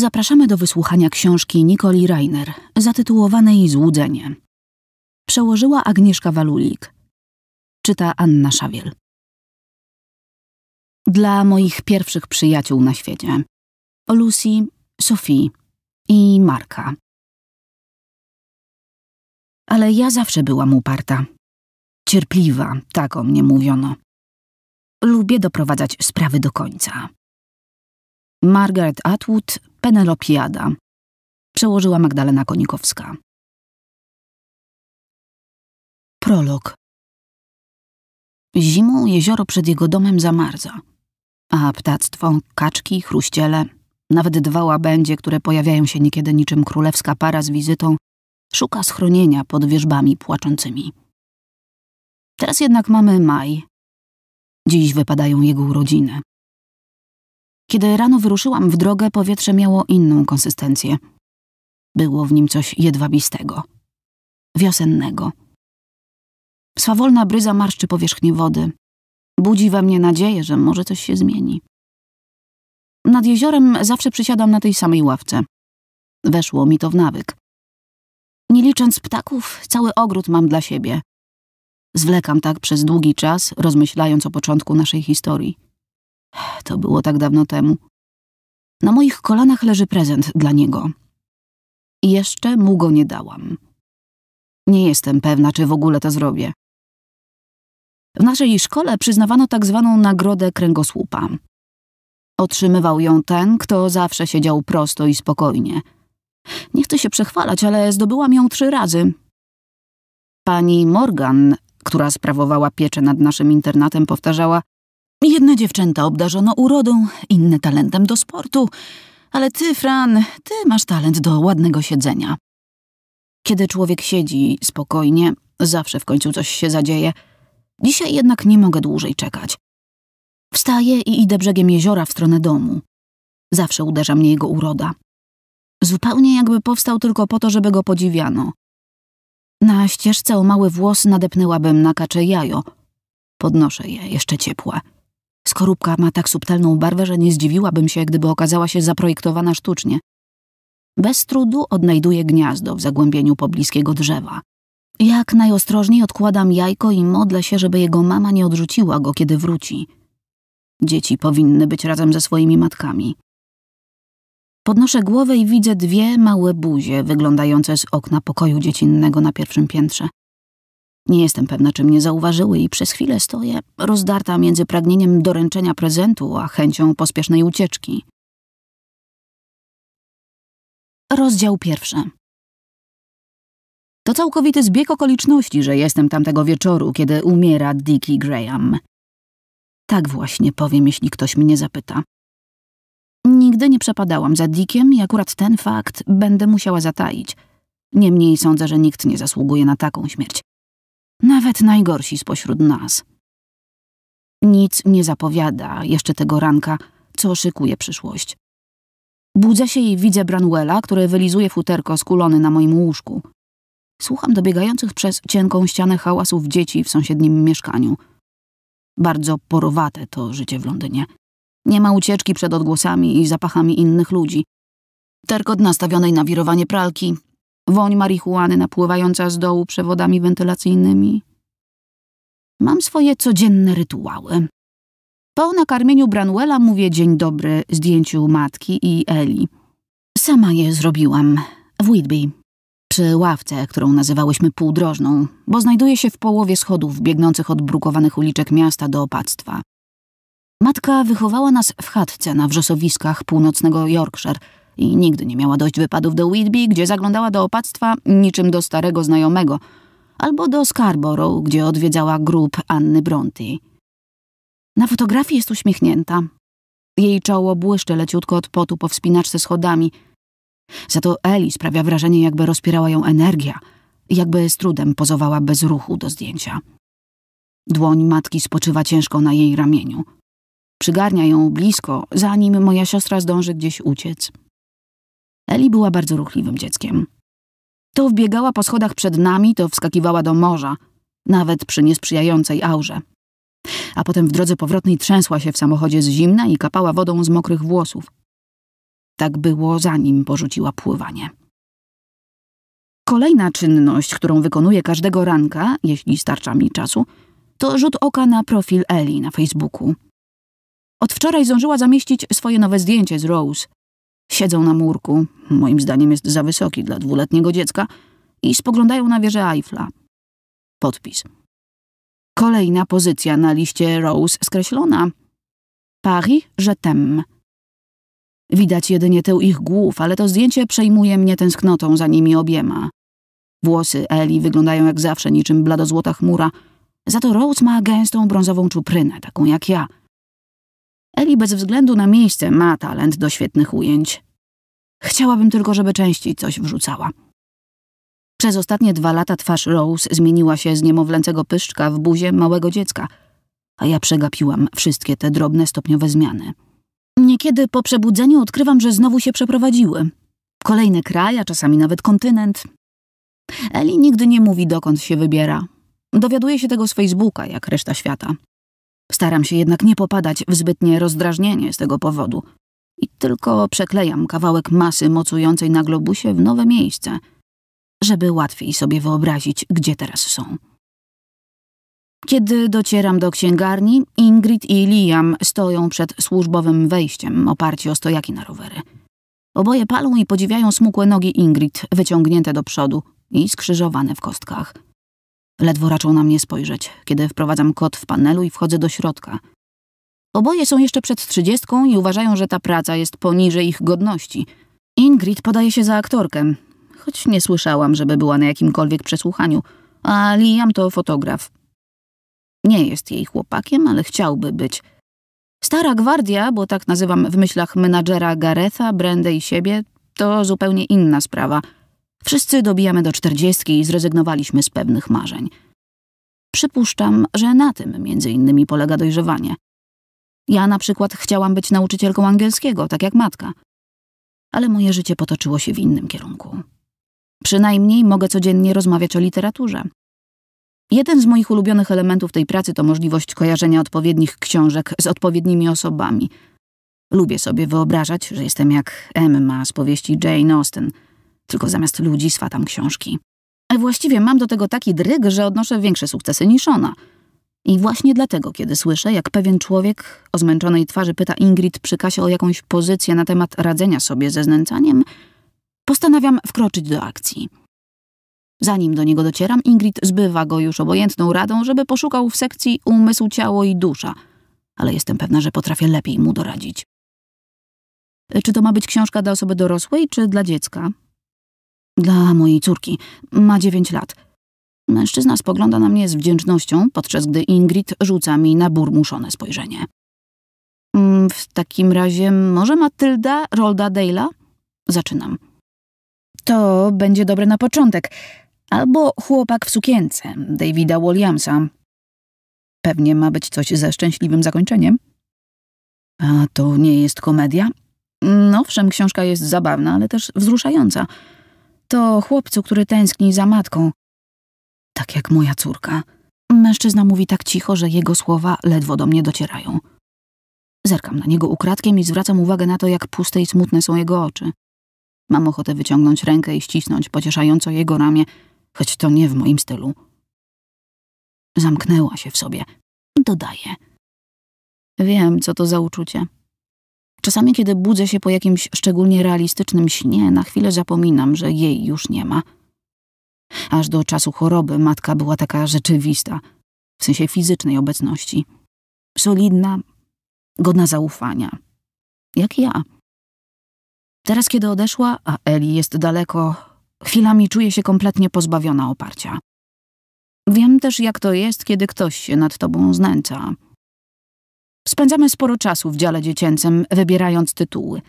Zapraszamy do wysłuchania książki Nikoli Reiner, zatytułowanej Złudzenie. Przełożyła Agnieszka Walulik. Czyta Anna Szawiel. Dla moich pierwszych przyjaciół na świecie. Lucy, Sophie i Marka. Ale ja zawsze byłam uparta. Cierpliwa, tak o mnie mówiono. Lubię doprowadzać sprawy do końca. Margaret Atwood Penelopiada. Przełożyła Magdalena Konikowska. Prolog. Zimą jezioro przed jego domem zamarza, a ptactwo, kaczki, chruściele, nawet dwa łabędzie, które pojawiają się niekiedy niczym królewska para z wizytą, szuka schronienia pod wierzbami płaczącymi. Teraz jednak mamy maj. Dziś wypadają jego urodziny. Kiedy rano wyruszyłam w drogę, powietrze miało inną konsystencję. Było w nim coś jedwabistego, wiosennego. Swawolna bryza marszczy powierzchnię wody. Budzi we mnie nadzieję, że może coś się zmieni. Nad jeziorem zawsze przysiadam na tej samej ławce. Weszło mi to w nawyk. Nie licząc ptaków, cały ogród mam dla siebie. Zwlekam tak przez długi czas, rozmyślając o początku naszej historii. To było tak dawno temu. Na moich kolanach leży prezent dla niego. jeszcze mu go nie dałam. Nie jestem pewna, czy w ogóle to zrobię. W naszej szkole przyznawano tak zwaną nagrodę kręgosłupa. Otrzymywał ją ten, kto zawsze siedział prosto i spokojnie. Nie chcę się przechwalać, ale zdobyłam ją trzy razy. Pani Morgan, która sprawowała pieczę nad naszym internatem, powtarzała: Jedne dziewczęta obdarzono urodą, inne talentem do sportu, ale ty, Fran, ty masz talent do ładnego siedzenia. Kiedy człowiek siedzi spokojnie, zawsze w końcu coś się zadzieje. Dzisiaj jednak nie mogę dłużej czekać. Wstaję i idę brzegiem jeziora w stronę domu. Zawsze uderza mnie jego uroda. Zupełnie jakby powstał tylko po to, żeby go podziwiano. Na ścieżce o mały włos nadepnęłabym na kacze jajo. Podnoszę je, jeszcze ciepłe. Skorupka ma tak subtelną barwę, że nie zdziwiłabym się, gdyby okazała się zaprojektowana sztucznie. Bez trudu odnajduję gniazdo w zagłębieniu pobliskiego drzewa. Jak najostrożniej odkładam jajko i modlę się, żeby jego mama nie odrzuciła go, kiedy wróci. Dzieci powinny być razem ze swoimi matkami. Podnoszę głowę i widzę dwie małe buzie wyglądające z okna pokoju dziecinnego na pierwszym piętrze. Nie jestem pewna, czy mnie zauważyły i przez chwilę stoję, rozdarta między pragnieniem doręczenia prezentu, a chęcią pospiesznej ucieczki. Rozdział pierwszy. To całkowity zbieg okoliczności, że jestem tamtego wieczoru, kiedy umiera Dickie Graham. Tak właśnie powiem, jeśli ktoś mnie zapyta. Nigdy nie przepadałam za Dickiem i akurat ten fakt będę musiała zataić. Niemniej sądzę, że nikt nie zasługuje na taką śmierć nawet najgorsi spośród nas. Nic nie zapowiada jeszcze tego ranka, co szykuje przyszłość. Budzę się i widzę Branwella, który wylizuje futerko skulony na moim łóżku. Słucham dobiegających przez cienką ścianę hałasów dzieci w sąsiednim mieszkaniu. Bardzo porowate to życie w Londynie. Nie ma ucieczki przed odgłosami i zapachami innych ludzi. Terkot nastawionej na wirowanie pralki, woń marihuany napływająca z dołu przewodami wentylacyjnymi. Mam swoje codzienne rytuały. Po nakarmieniu Branwella mówię dzień dobry zdjęciu matki i Eli. Sama je zrobiłam w Whitby, przy ławce, którą nazywałyśmy półdrożną, bo znajduje się w połowie schodów biegnących od brukowanych uliczek miasta do opactwa. Matka wychowała nas w chatce na wrzosowiskach północnego Yorkshire, i nigdy nie miała dość wypadów do Whitby, gdzie zaglądała do opactwa niczym do starego znajomego, albo do Scarborough, gdzie odwiedzała grób Anny Brontë. Na fotografii jest uśmiechnięta. Jej czoło błyszcze leciutko od potu po wspinaczce schodami. Za to Eli sprawia wrażenie, jakby rozpierała ją energia, jakby z trudem pozowała bez ruchu do zdjęcia. Dłoń matki spoczywa ciężko na jej ramieniu. Przygarnia ją blisko, zanim moja siostra zdąży gdzieś uciec. Eli była bardzo ruchliwym dzieckiem. To wbiegała po schodach przed nami, to wskakiwała do morza, nawet przy niesprzyjającej aurze. A potem w drodze powrotnej trzęsła się w samochodzie z zimna i kapała wodą z mokrych włosów. Tak było, zanim porzuciła pływanie. Kolejna czynność, którą wykonuję każdego ranka, jeśli starcza mi czasu, to rzut oka na profil Eli na Facebooku. Od wczoraj zdążyła zamieścić swoje nowe zdjęcie z Rose – Siedzą na murku, moim zdaniem jest za wysoki dla dwuletniego dziecka, i spoglądają na wieżę Eiffla. Podpis. Kolejna pozycja na liście Rose skreślona. Paris, je t'aime. Widać jedynie tył ich głów, ale to zdjęcie przejmuje mnie tęsknotą za nimi obiema. Włosy Eli wyglądają jak zawsze niczym bladozłota chmura, za to Rose ma gęstą brązową czuprynę, taką jak ja – Eli bez względu na miejsce ma talent do świetnych ujęć. Chciałabym tylko, żeby częściej coś wrzucała. Przez ostatnie dwa lata twarz Rose zmieniła się z niemowlęcego pyszczka w buzie małego dziecka, a ja przegapiłam wszystkie te drobne stopniowe zmiany. Niekiedy po przebudzeniu odkrywam, że znowu się przeprowadziły. Kolejny kraj, a czasami nawet kontynent. Eli nigdy nie mówi, dokąd się wybiera. Dowiaduje się tego z Facebooka, jak reszta świata. Staram się jednak nie popadać w zbytnie rozdrażnienie z tego powodu i tylko przeklejam kawałek masy mocującej na globusie w nowe miejsce, żeby łatwiej sobie wyobrazić, gdzie teraz są. Kiedy docieram do księgarni, Ingrid i Liam stoją przed służbowym wejściem, oparci o stojaki na rowery. Oboje palą i podziwiają smukłe nogi Ingrid, wyciągnięte do przodu i skrzyżowane w kostkach – Ledwo raczą na mnie spojrzeć, kiedy wprowadzam kod w panelu i wchodzę do środka. Oboje są jeszcze przed trzydziestką i uważają, że ta praca jest poniżej ich godności. Ingrid podaje się za aktorkę, choć nie słyszałam, żeby była na jakimkolwiek przesłuchaniu, a Liam to fotograf. Nie jest jej chłopakiem, ale chciałby być. Stara gwardia, bo tak nazywam w myślach menadżera Garetha, Brenda i siebie, to zupełnie inna sprawa – Wszyscy dobijamy do czterdziestki i zrezygnowaliśmy z pewnych marzeń. Przypuszczam, że na tym między innymi polega dojrzewanie. Ja na przykład chciałam być nauczycielką angielskiego, tak jak matka. Ale moje życie potoczyło się w innym kierunku. Przynajmniej mogę codziennie rozmawiać o literaturze. Jeden z moich ulubionych elementów tej pracy to możliwość kojarzenia odpowiednich książek z odpowiednimi osobami. Lubię sobie wyobrażać, że jestem jak Emma z powieści Jane Austen – tylko zamiast ludzi swatam książki. A właściwie mam do tego taki dryg, że odnoszę większe sukcesy niż ona. I właśnie dlatego, kiedy słyszę, jak pewien człowiek o zmęczonej twarzy pyta Ingrid przy kasie o jakąś pozycję na temat radzenia sobie ze znęcaniem, postanawiam wkroczyć do akcji. Zanim do niego docieram, Ingrid zbywa go już obojętną radą, żeby poszukał w sekcji umysł, ciało i dusza, ale jestem pewna, że potrafię lepiej mu doradzić. Czy to ma być książka dla osoby dorosłej, czy dla dziecka? Dla mojej córki. Ma dziewięć lat. Mężczyzna spogląda na mnie z wdzięcznością, podczas gdy Ingrid rzuca mi na burmuszone spojrzenie. Mm, w takim razie może Matylda Rolda Dale'a? Zaczynam. To będzie dobre na początek. Albo chłopak w sukience Davida Williamsa. Pewnie ma być coś ze szczęśliwym zakończeniem. A to nie jest komedia? No, owszem, książka jest zabawna, ale też wzruszająca. To chłopcu, który tęskni za matką. Tak jak moja córka. Mężczyzna mówi tak cicho, że jego słowa ledwo do mnie docierają. Zerkam na niego ukradkiem i zwracam uwagę na to, jak puste i smutne są jego oczy. Mam ochotę wyciągnąć rękę i ścisnąć pocieszająco jego ramię, choć to nie w moim stylu. Zamknęła się w sobie. Dodaję. Wiem, co to za uczucie. Czasami, kiedy budzę się po jakimś szczególnie realistycznym śnie, na chwilę zapominam, że jej już nie ma. Aż do czasu choroby matka była taka rzeczywista, w sensie fizycznej obecności. Solidna, godna zaufania. Jak ja. Teraz, kiedy odeszła, a Eli jest daleko, chwilami czuję się kompletnie pozbawiona oparcia. Wiem też, jak to jest, kiedy ktoś się nad tobą znęca. Spędzamy sporo czasu w dziale dziecięcym, wybierając tytuły.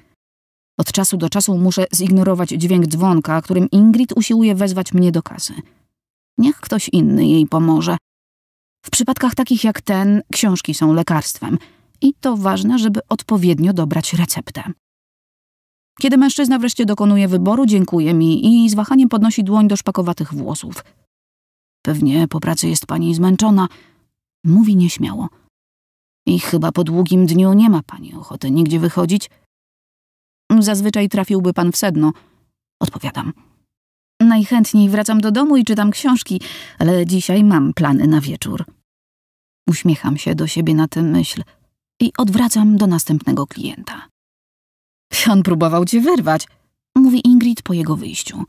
Od czasu do czasu muszę zignorować dźwięk dzwonka, którym Ingrid usiłuje wezwać mnie do kasy. Niech ktoś inny jej pomoże. W przypadkach takich jak ten, książki są lekarstwem i to ważne, żeby odpowiednio dobrać receptę. Kiedy mężczyzna wreszcie dokonuje wyboru, dziękuję mi i z wahaniem podnosi dłoń do szpakowatych włosów. Pewnie po pracy jest pani zmęczona, mówi nieśmiało. I chyba po długim dniu nie ma pani ochoty nigdzie wychodzić? Zazwyczaj trafiłby pan w sedno. Odpowiadam. Najchętniej wracam do domu i czytam książki, ale dzisiaj mam plany na wieczór. Uśmiecham się do siebie na tę myśl i odwracam do następnego klienta. On próbował cię wyrwać, mówi Ingrid po jego wyjściu.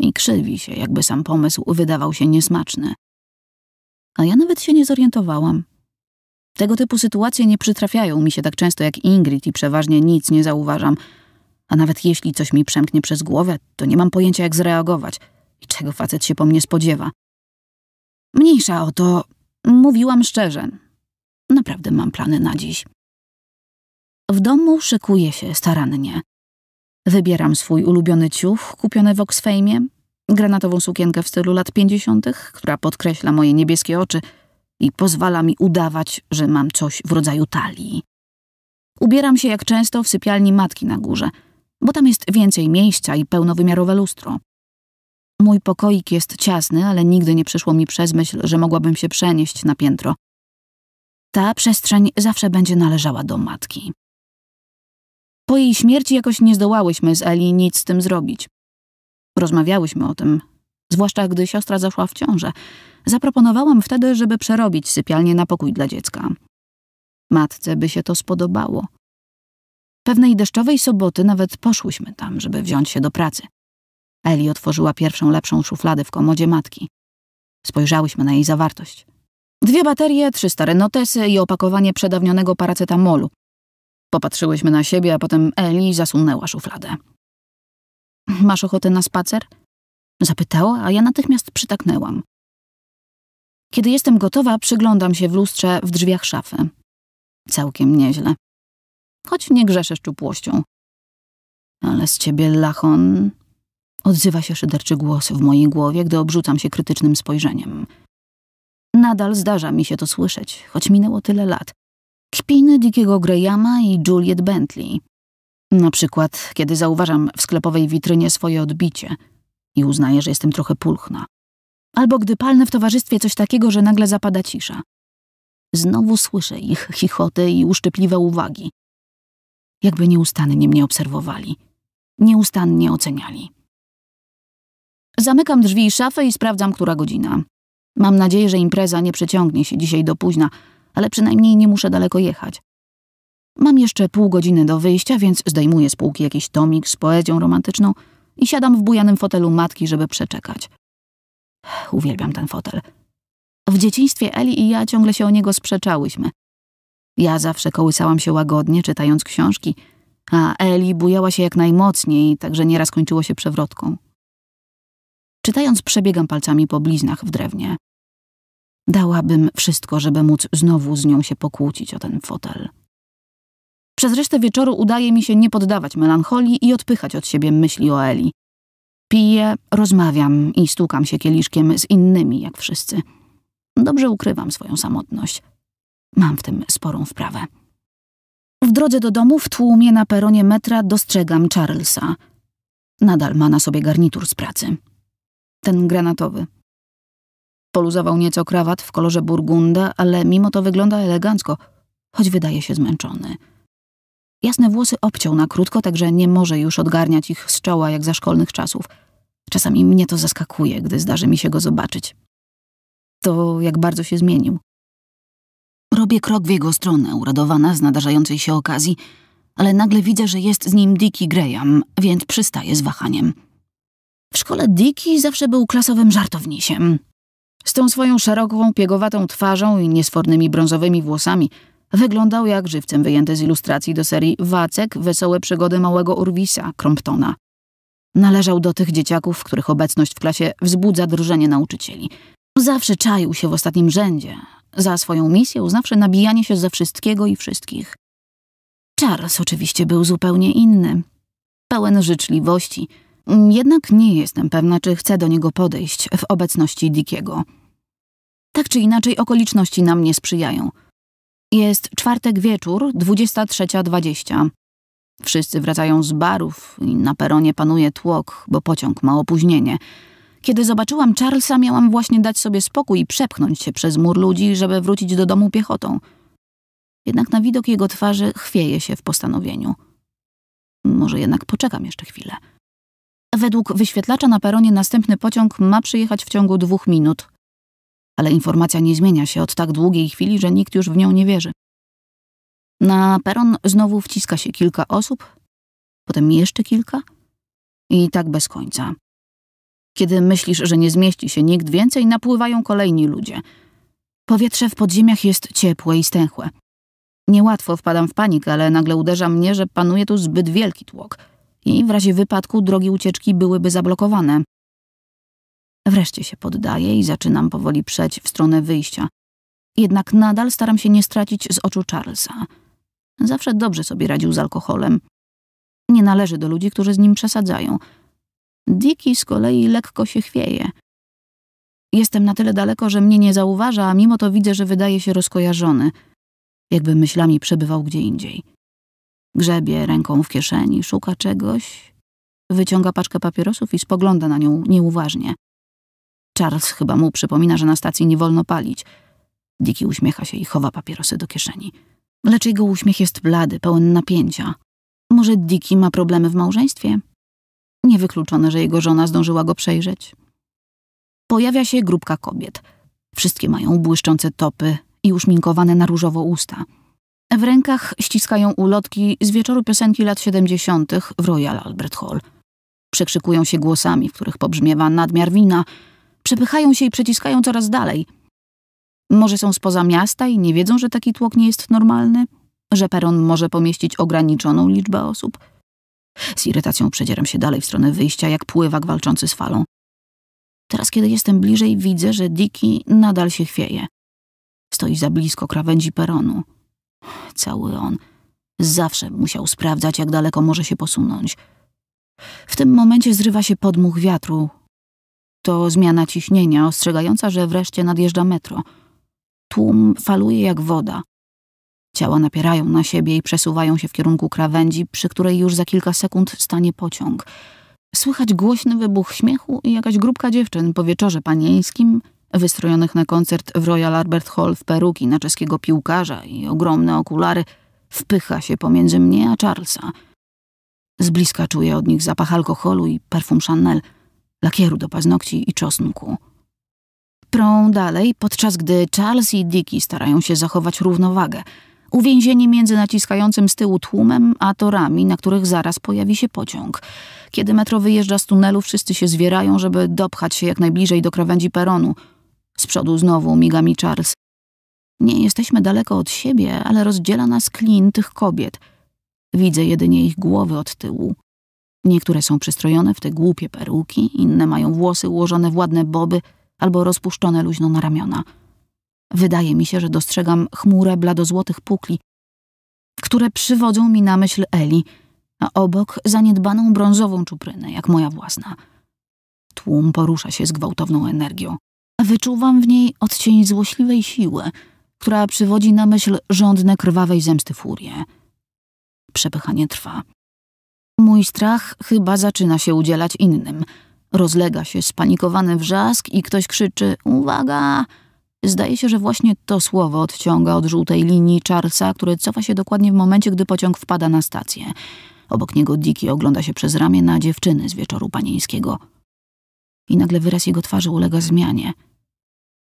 I krzywi się, jakby sam pomysł wydawał się niesmaczny. A ja nawet się nie zorientowałam, tego typu sytuacje nie przytrafiają mi się tak często jak Ingrid i przeważnie nic nie zauważam. A nawet jeśli coś mi przemknie przez głowę, to nie mam pojęcia jak zreagować i czego facet się po mnie spodziewa. Mniejsza o to, mówiłam szczerze. Naprawdę mam plany na dziś. W domu szykuję się starannie. Wybieram swój ulubiony ciuch kupiony w Oxfamie, granatową sukienkę w stylu lat pięćdziesiątych, która podkreśla moje niebieskie oczy – i pozwala mi udawać, że mam coś w rodzaju talii. Ubieram się jak często w sypialni matki na górze, bo tam jest więcej miejsca i pełnowymiarowe lustro. Mój pokoik jest ciasny, ale nigdy nie przyszło mi przez myśl, że mogłabym się przenieść na piętro. Ta przestrzeń zawsze będzie należała do matki. Po jej śmierci jakoś nie zdołałyśmy z Eli nic z tym zrobić. Rozmawiałyśmy o tym, zwłaszcza gdy siostra zaszła w ciążę. Zaproponowałam wtedy, żeby przerobić sypialnię na pokój dla dziecka. Matce by się to spodobało. Pewnej deszczowej soboty nawet poszłyśmy tam, żeby wziąć się do pracy. Eli otworzyła pierwszą lepszą szufladę w komodzie matki. Spojrzałyśmy na jej zawartość. Dwie baterie, trzy stare notesy i opakowanie przedawnionego paracetamolu. Popatrzyłyśmy na siebie, a potem Eli zasunęła szufladę. Masz ochotę na spacer? Zapytała, a ja natychmiast przytaknęłam. Kiedy jestem gotowa, przyglądam się w lustrze w drzwiach szafy. Całkiem nieźle. Choć nie grzeszę szczupłością. Ale z ciebie, lachon... Odzywa się szyderczy głos w mojej głowie, gdy obrzucam się krytycznym spojrzeniem. Nadal zdarza mi się to słyszeć, choć minęło tyle lat. Kpiny Dickiego Grahama i Juliet Bentley. Na przykład, kiedy zauważam w sklepowej witrynie swoje odbicie – i uznaje, że jestem trochę pulchna. Albo gdy palnę w towarzystwie coś takiego, że nagle zapada cisza. Znowu słyszę ich chichoty i uszczypliwe uwagi. Jakby nieustannie mnie obserwowali, nieustannie oceniali. Zamykam drzwi i szafę i sprawdzam, która godzina. Mam nadzieję, że impreza nie przeciągnie się dzisiaj do późna, ale przynajmniej nie muszę daleko jechać. Mam jeszcze pół godziny do wyjścia, więc zdejmuję z półki jakiś tomik z poezją romantyczną – i siadam w bujanym fotelu matki, żeby przeczekać. Uwielbiam ten fotel. W dzieciństwie Eli i ja ciągle się o niego sprzeczałyśmy. Ja zawsze kołysałam się łagodnie, czytając książki, a Eli bujała się jak najmocniej, także nieraz kończyło się przewrotką. Czytając, przebiegam palcami po bliznach w drewnie. Dałabym wszystko, żeby móc znowu z nią się pokłócić o ten fotel. Przez resztę wieczoru udaje mi się nie poddawać melancholii i odpychać od siebie myśli o Eli. Piję, rozmawiam i stukam się kieliszkiem z innymi, jak wszyscy. Dobrze ukrywam swoją samotność. Mam w tym sporą wprawę. W drodze do domu w tłumie na peronie metra dostrzegam Charlesa. Nadal ma na sobie garnitur z pracy. Ten granatowy. Poluzował nieco krawat w kolorze burgunda, ale mimo to wygląda elegancko, choć wydaje się zmęczony. Jasne włosy obciął na krótko, także nie może już odgarniać ich z czoła jak za szkolnych czasów. Czasami mnie to zaskakuje, gdy zdarzy mi się go zobaczyć. To jak bardzo się zmienił. Robię krok w jego stronę, uradowana z nadarzającej się okazji, ale nagle widzę, że jest z nim Dicky Graham, więc przystaję z wahaniem. W szkole Dicky zawsze był klasowym żartownisiem. Z tą swoją szeroką, piegowatą twarzą i niesfornymi brązowymi włosami – wyglądał jak żywcem wyjęty z ilustracji do serii Wacek Wesołe przygody małego Urwisa Cromptona. Należał do tych dzieciaków, których obecność w klasie wzbudza drżenie nauczycieli. Zawsze czaił się w ostatnim rzędzie, za swoją misję uznawszy nabijanie się ze wszystkiego i wszystkich. Charles oczywiście był zupełnie inny. Pełen życzliwości. Jednak nie jestem pewna, czy chcę do niego podejść w obecności Dickiego. Tak czy inaczej okoliczności nam nie sprzyjają – jest czwartek wieczór, 23.20. Wszyscy wracają z barów i na peronie panuje tłok, bo pociąg ma opóźnienie. Kiedy zobaczyłam Charlesa, miałam właśnie dać sobie spokój i przepchnąć się przez mur ludzi, żeby wrócić do domu piechotą. Jednak na widok jego twarzy chwieje się w postanowieniu. Może jednak poczekam jeszcze chwilę. Według wyświetlacza na peronie następny pociąg ma przyjechać w ciągu dwóch minut ale informacja nie zmienia się od tak długiej chwili, że nikt już w nią nie wierzy. Na peron znowu wciska się kilka osób, potem jeszcze kilka i tak bez końca. Kiedy myślisz, że nie zmieści się nikt więcej, napływają kolejni ludzie. Powietrze w podziemiach jest ciepłe i stęchłe. Niełatwo wpadam w panikę, ale nagle uderza mnie, że panuje tu zbyt wielki tłok i w razie wypadku drogi ucieczki byłyby zablokowane. Wreszcie się poddaję i zaczynam powoli przeć w stronę wyjścia. Jednak nadal staram się nie stracić z oczu Charlesa. Zawsze dobrze sobie radził z alkoholem. Nie należy do ludzi, którzy z nim przesadzają. Dicky z kolei lekko się chwieje. Jestem na tyle daleko, że mnie nie zauważa, a mimo to widzę, że wydaje się rozkojarzony. Jakby myślami przebywał gdzie indziej. Grzebie ręką w kieszeni, szuka czegoś. Wyciąga paczkę papierosów i spogląda na nią nieuważnie. Charles chyba mu przypomina, że na stacji nie wolno palić. Diki uśmiecha się i chowa papierosy do kieszeni. Lecz jego uśmiech jest blady, pełen napięcia. Może Diki ma problemy w małżeństwie? Niewykluczone, że jego żona zdążyła go przejrzeć. Pojawia się grupka kobiet. Wszystkie mają błyszczące topy i uszminkowane na różowo usta. W rękach ściskają ulotki z wieczoru piosenki lat 70. w Royal Albert Hall. Przekrzykują się głosami, w których pobrzmiewa nadmiar wina – Przepychają się i przeciskają coraz dalej. Może są spoza miasta i nie wiedzą, że taki tłok nie jest normalny? Że peron może pomieścić ograniczoną liczbę osób? Z irytacją przedzieram się dalej w stronę wyjścia, jak pływak walczący z falą. Teraz, kiedy jestem bliżej, widzę, że Diki nadal się chwieje. Stoi za blisko krawędzi peronu. Cały on zawsze musiał sprawdzać, jak daleko może się posunąć. W tym momencie zrywa się podmuch wiatru, to zmiana ciśnienia, ostrzegająca, że wreszcie nadjeżdża metro. Tłum faluje jak woda. Ciała napierają na siebie i przesuwają się w kierunku krawędzi, przy której już za kilka sekund stanie pociąg. Słychać głośny wybuch śmiechu i jakaś grupka dziewczyn po wieczorze panieńskim, wystrojonych na koncert w Royal Albert Hall w peruki na czeskiego piłkarza i ogromne okulary, wpycha się pomiędzy mnie a Charlesa. Z bliska czuję od nich zapach alkoholu i perfum Chanel – lakieru do paznokci i czosnku. Prą dalej, podczas gdy Charles i Dicky starają się zachować równowagę, uwięzieni między naciskającym z tyłu tłumem a torami, na których zaraz pojawi się pociąg. Kiedy metro wyjeżdża z tunelu, wszyscy się zwierają, żeby dopchać się jak najbliżej do krawędzi peronu. Z przodu znowu migami Charles. Nie jesteśmy daleko od siebie, ale rozdziela nas klin tych kobiet. Widzę jedynie ich głowy od tyłu. Niektóre są przystrojone w te głupie peruki, inne mają włosy ułożone w ładne boby albo rozpuszczone luźno na ramiona. Wydaje mi się, że dostrzegam chmurę bladozłotych pukli, które przywodzą mi na myśl Eli, a obok zaniedbaną brązową czuprynę, jak moja własna. Tłum porusza się z gwałtowną energią. Wyczuwam w niej odcień złośliwej siły, która przywodzi na myśl żądne krwawej zemsty furie. Przepychanie trwa. Mój strach chyba zaczyna się udzielać innym. Rozlega się spanikowany wrzask i ktoś krzyczy: Uwaga! Zdaje się, że właśnie to słowo odciąga od żółtej linii Charlesa, który cofa się dokładnie w momencie, gdy pociąg wpada na stację. Obok niego Diki ogląda się przez ramię na dziewczyny z wieczoru panieńskiego. I nagle wyraz jego twarzy ulega zmianie.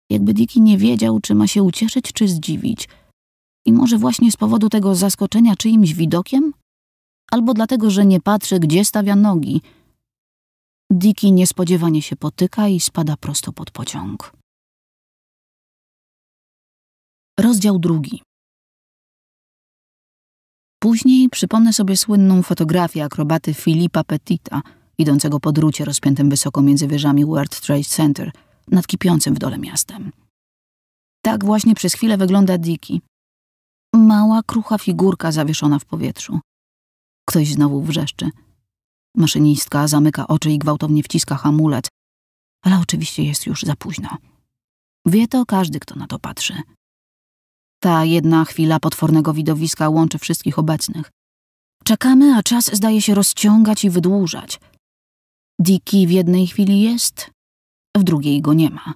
Jakby Diki nie wiedział, czy ma się ucieszyć, czy zdziwić. I może właśnie z powodu tego zaskoczenia czyimś widokiem albo dlatego, że nie patrzy, gdzie stawia nogi. Diki niespodziewanie się potyka i spada prosto pod pociąg. Rozdział drugi. Później przypomnę sobie słynną fotografię akrobaty Filipa Petita, idącego po drucie rozpiętym wysoko między wieżami World Trade Center, nad kipiącym w dole miastem. Tak właśnie przez chwilę wygląda Diki. Mała, krucha figurka zawieszona w powietrzu. Ktoś znowu wrzeszczy. Maszynistka zamyka oczy i gwałtownie wciska hamulec, ale oczywiście jest już za późno. Wie to każdy, kto na to patrzy. Ta jedna chwila potwornego widowiska łączy wszystkich obecnych. Czekamy, a czas zdaje się rozciągać i wydłużać. Diki w jednej chwili jest, w drugiej go nie ma.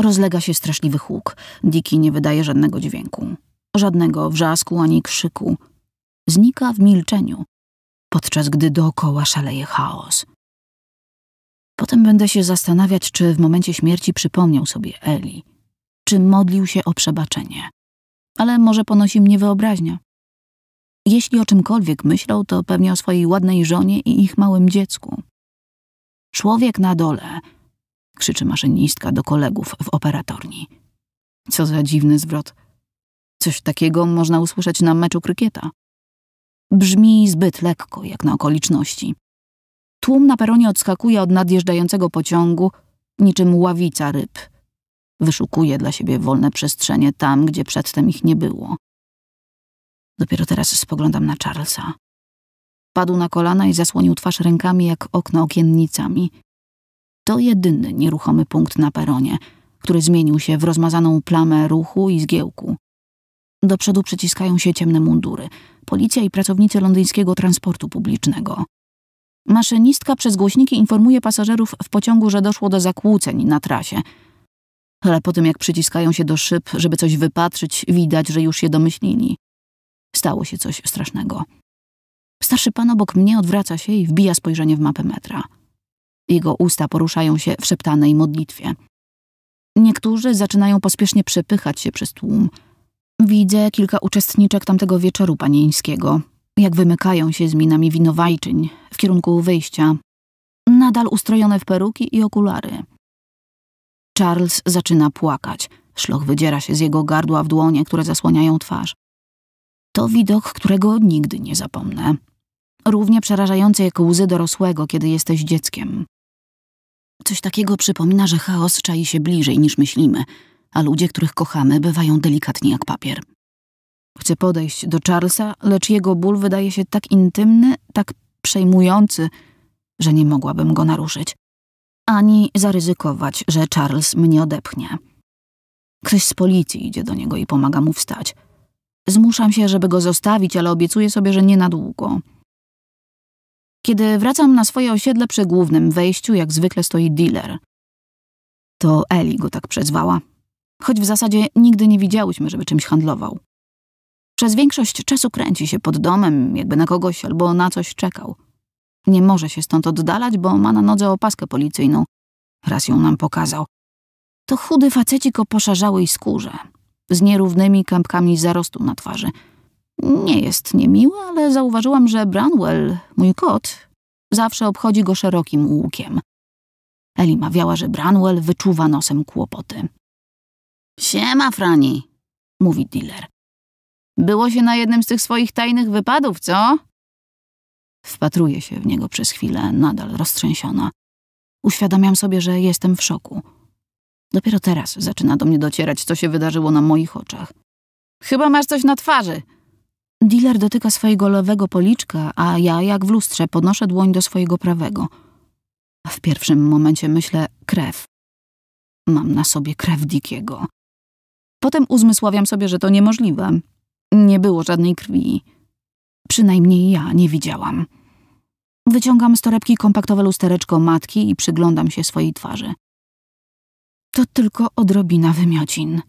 Rozlega się straszliwy huk. Diki nie wydaje żadnego dźwięku, żadnego wrzasku ani krzyku znika w milczeniu, podczas gdy dookoła szaleje chaos. Potem będę się zastanawiać, czy w momencie śmierci przypomniał sobie Eli, czy modlił się o przebaczenie. Ale może ponosi mnie wyobraźnia. Jeśli o czymkolwiek myślał, to pewnie o swojej ładnej żonie i ich małym dziecku. Człowiek na dole, krzyczy maszynistka do kolegów w operatorni. Co za dziwny zwrot. Coś takiego można usłyszeć na meczu krykieta. Brzmi zbyt lekko, jak na okoliczności. Tłum na peronie odskakuje od nadjeżdżającego pociągu, niczym ławica ryb. Wyszukuje dla siebie wolne przestrzenie tam, gdzie przedtem ich nie było. Dopiero teraz spoglądam na Charlesa. Padł na kolana i zasłonił twarz rękami jak okno okiennicami. To jedyny nieruchomy punkt na peronie, który zmienił się w rozmazaną plamę ruchu i zgiełku. Do przodu przyciskają się ciemne mundury – policja i pracownicy londyńskiego transportu publicznego. Maszynistka przez głośniki informuje pasażerów w pociągu, że doszło do zakłóceń na trasie. Ale po tym, jak przyciskają się do szyb, żeby coś wypatrzyć, widać, że już się domyślili. Stało się coś strasznego. Starszy pan obok mnie odwraca się i wbija spojrzenie w mapę metra. Jego usta poruszają się w szeptanej modlitwie. Niektórzy zaczynają pospiesznie przepychać się przez tłum – Widzę kilka uczestniczek tamtego wieczoru panieńskiego, jak wymykają się z minami winowajczyń w kierunku wyjścia, nadal ustrojone w peruki i okulary. Charles zaczyna płakać. Szloch wydziera się z jego gardła w dłonie, które zasłaniają twarz. To widok, którego nigdy nie zapomnę. Równie przerażający jak łzy dorosłego, kiedy jesteś dzieckiem. Coś takiego przypomina, że chaos czai się bliżej niż myślimy – a ludzie, których kochamy, bywają delikatni jak papier. Chcę podejść do Charlesa, lecz jego ból wydaje się tak intymny, tak przejmujący, że nie mogłabym go naruszyć. Ani zaryzykować, że Charles mnie odepchnie. Ktoś z policji idzie do niego i pomaga mu wstać. Zmuszam się, żeby go zostawić, ale obiecuję sobie, że nie na długo. Kiedy wracam na swoje osiedle przy głównym wejściu, jak zwykle stoi dealer. To Eli go tak przezwała, choć w zasadzie nigdy nie widziałyśmy, żeby czymś handlował. Przez większość czasu kręci się pod domem, jakby na kogoś albo na coś czekał. Nie może się stąd oddalać, bo ma na nodze opaskę policyjną. Raz ją nam pokazał. To chudy facecik o poszarzałej skórze, z nierównymi kępkami zarostu na twarzy. Nie jest niemiły, ale zauważyłam, że Branwell, mój kot, zawsze obchodzi go szerokim łukiem. Eli mawiała, że Branwell wyczuwa nosem kłopoty. Siema, Frani, mówi dealer. Było się na jednym z tych swoich tajnych wypadów, co? Wpatruję się w niego przez chwilę, nadal roztrzęsiona. Uświadamiam sobie, że jestem w szoku. Dopiero teraz zaczyna do mnie docierać, co się wydarzyło na moich oczach. Chyba masz coś na twarzy. Dealer dotyka swojego lewego policzka, a ja, jak w lustrze, podnoszę dłoń do swojego prawego. w pierwszym momencie myślę krew. Mam na sobie krew dikiego. Potem uzmysławiam sobie, że to niemożliwe. Nie było żadnej krwi. Przynajmniej ja nie widziałam. Wyciągam z torebki kompaktowe lustereczko matki i przyglądam się swojej twarzy. To tylko odrobina wymiocin.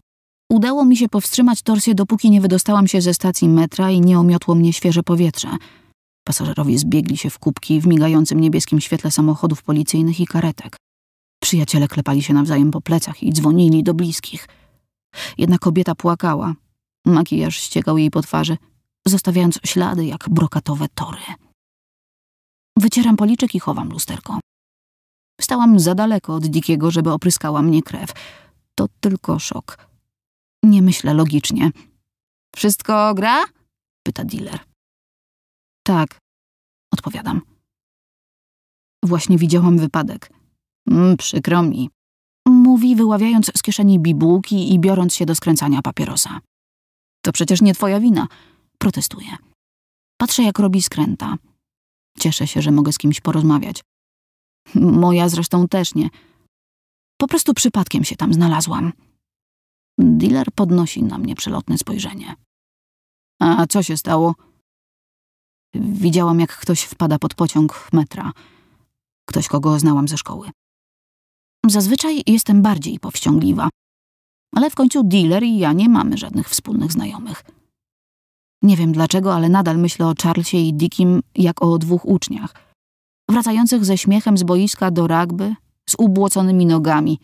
Udało mi się powstrzymać torsję, dopóki nie wydostałam się ze stacji metra i nie omiotło mnie świeże powietrze. Pasażerowie zbiegli się w kubki w migającym niebieskim świetle samochodów policyjnych i karetek. Przyjaciele klepali się nawzajem po plecach i dzwonili do bliskich – Jedna kobieta płakała. Makijaż ściekał jej po twarzy, zostawiając ślady jak brokatowe tory. Wycieram policzek i chowam lusterko. Stałam za daleko od Dikiego, żeby opryskała mnie krew. To tylko szok. Nie myślę logicznie. Wszystko gra? pyta dealer. Tak, odpowiadam. Właśnie widziałam wypadek. Mm, przykro mi, mówi wyławiając z kieszeni bibułki i biorąc się do skręcania papierosa. To przecież nie twoja wina, protestuje. Patrzę, jak robi skręta. Cieszę się, że mogę z kimś porozmawiać. Moja zresztą też nie. Po prostu przypadkiem się tam znalazłam. Dealer podnosi na mnie przelotne spojrzenie. A co się stało? Widziałam, jak ktoś wpada pod pociąg metra. Ktoś, kogo znałam ze szkoły. Zazwyczaj jestem bardziej powściągliwa. Ale w końcu dealer i ja nie mamy żadnych wspólnych znajomych. Nie wiem dlaczego, ale nadal myślę o Charlesie i Dickim jak o dwóch uczniach. Wracających ze śmiechem z boiska do rugby, z ubłoconymi nogami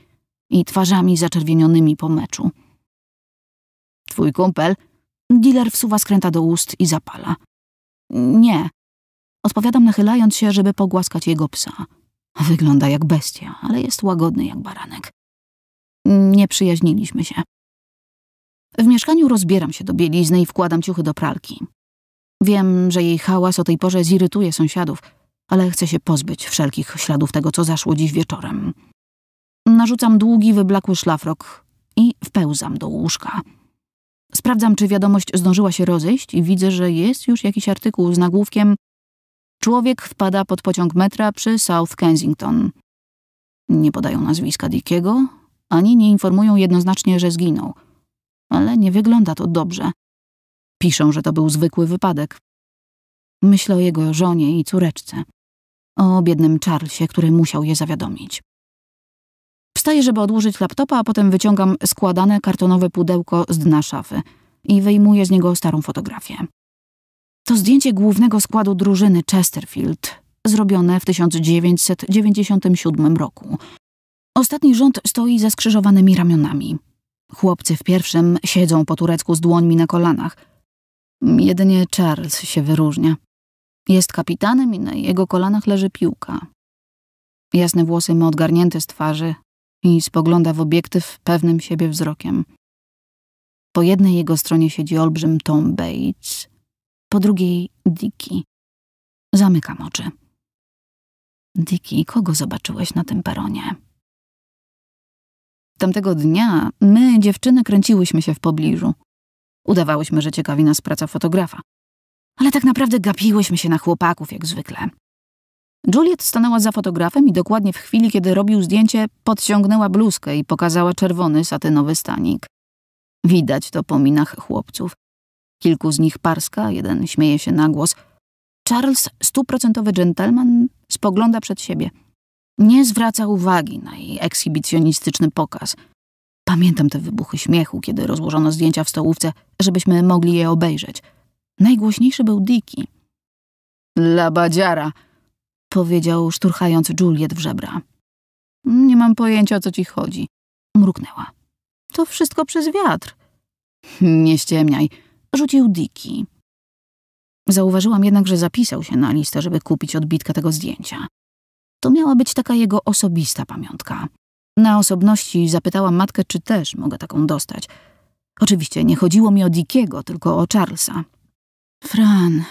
i twarzami zaczerwienionymi po meczu. Twój kumpel? Dealer wsuwa skręta do ust i zapala. Nie. Odpowiadam nachylając się, żeby pogłaskać jego psa. Wygląda jak bestia, ale jest łagodny jak baranek. Nie przyjaźniliśmy się. W mieszkaniu rozbieram się do bielizny i wkładam ciuchy do pralki. Wiem, że jej hałas o tej porze zirytuje sąsiadów, ale chcę się pozbyć wszelkich śladów tego, co zaszło dziś wieczorem. Narzucam długi, wyblakły szlafrok i wpełzam do łóżka. Sprawdzam, czy wiadomość zdążyła się rozejść i widzę, że jest już jakiś artykuł z nagłówkiem człowiek wpada pod pociąg metra przy South Kensington. Nie podają nazwiska Dickiego, ani nie informują jednoznacznie, że zginął. Ale nie wygląda to dobrze. Piszą, że to był zwykły wypadek. Myślę o jego żonie i córeczce. O biednym Charlesie, który musiał je zawiadomić. Wstaję, żeby odłożyć laptopa, a potem wyciągam składane kartonowe pudełko z dna szafy i wyjmuję z niego starą fotografię. To zdjęcie głównego składu drużyny Chesterfield, zrobione w 1997 roku. Ostatni rząd stoi ze skrzyżowanymi ramionami. Chłopcy w pierwszym siedzą po turecku z dłońmi na kolanach. Jedynie Charles się wyróżnia. Jest kapitanem i na jego kolanach leży piłka. Jasne włosy ma odgarnięte z twarzy i spogląda w obiektyw pewnym siebie wzrokiem. Po jednej jego stronie siedzi olbrzym Tom Bates, po drugiej Diki. Zamykam oczy. Diki, kogo zobaczyłeś na tym peronie? Tamtego dnia my, dziewczyny, kręciłyśmy się w pobliżu. Udawałyśmy, że ciekawi nas praca fotografa. Ale tak naprawdę gapiłyśmy się na chłopaków, jak zwykle. Juliet stanęła za fotografem i dokładnie w chwili, kiedy robił zdjęcie, podciągnęła bluzkę i pokazała czerwony satynowy stanik. Widać to po minach chłopców. Kilku z nich parska, jeden śmieje się na głos. Charles, stuprocentowy dżentelman, spogląda przed siebie. Nie zwraca uwagi na jej ekshibicjonistyczny pokaz. Pamiętam te wybuchy śmiechu, kiedy rozłożono zdjęcia w stołówce, żebyśmy mogli je obejrzeć. Najgłośniejszy był Dicky. Labadziara, powiedział, szturchając Juliet w żebra. Nie mam pojęcia, o co ci chodzi. Mruknęła. To wszystko przez wiatr. Nie ściemniaj rzucił Diki. Zauważyłam jednak, że zapisał się na listę, żeby kupić odbitkę tego zdjęcia. To miała być taka jego osobista pamiątka. Na osobności zapytałam matkę, czy też mogę taką dostać. Oczywiście nie chodziło mi o Dickiego, tylko o Charlesa. Fran,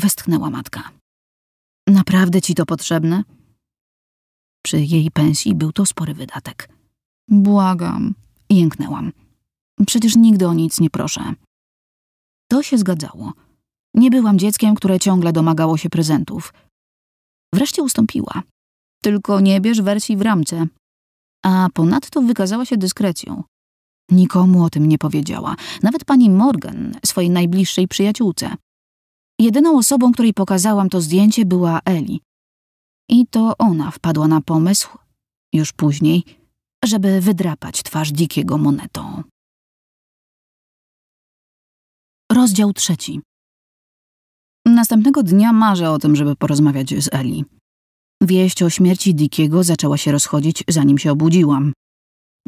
westchnęła matka. Naprawdę ci to potrzebne? Przy jej pensji był to spory wydatek. Błagam, jęknęłam. Przecież nigdy o nic nie proszę. To się zgadzało. Nie byłam dzieckiem, które ciągle domagało się prezentów. Wreszcie ustąpiła. Tylko nie bierz wersji w ramce. A ponadto wykazała się dyskrecją. Nikomu o tym nie powiedziała, nawet pani Morgan, swojej najbliższej przyjaciółce. Jedyną osobą, której pokazałam to zdjęcie, była Eli. I to ona wpadła na pomysł, już później, żeby wydrapać twarz dzikiego monetą. Rozdział trzeci. Następnego dnia marzę o tym, żeby porozmawiać z Eli. Wieść o śmierci Dickiego zaczęła się rozchodzić, zanim się obudziłam.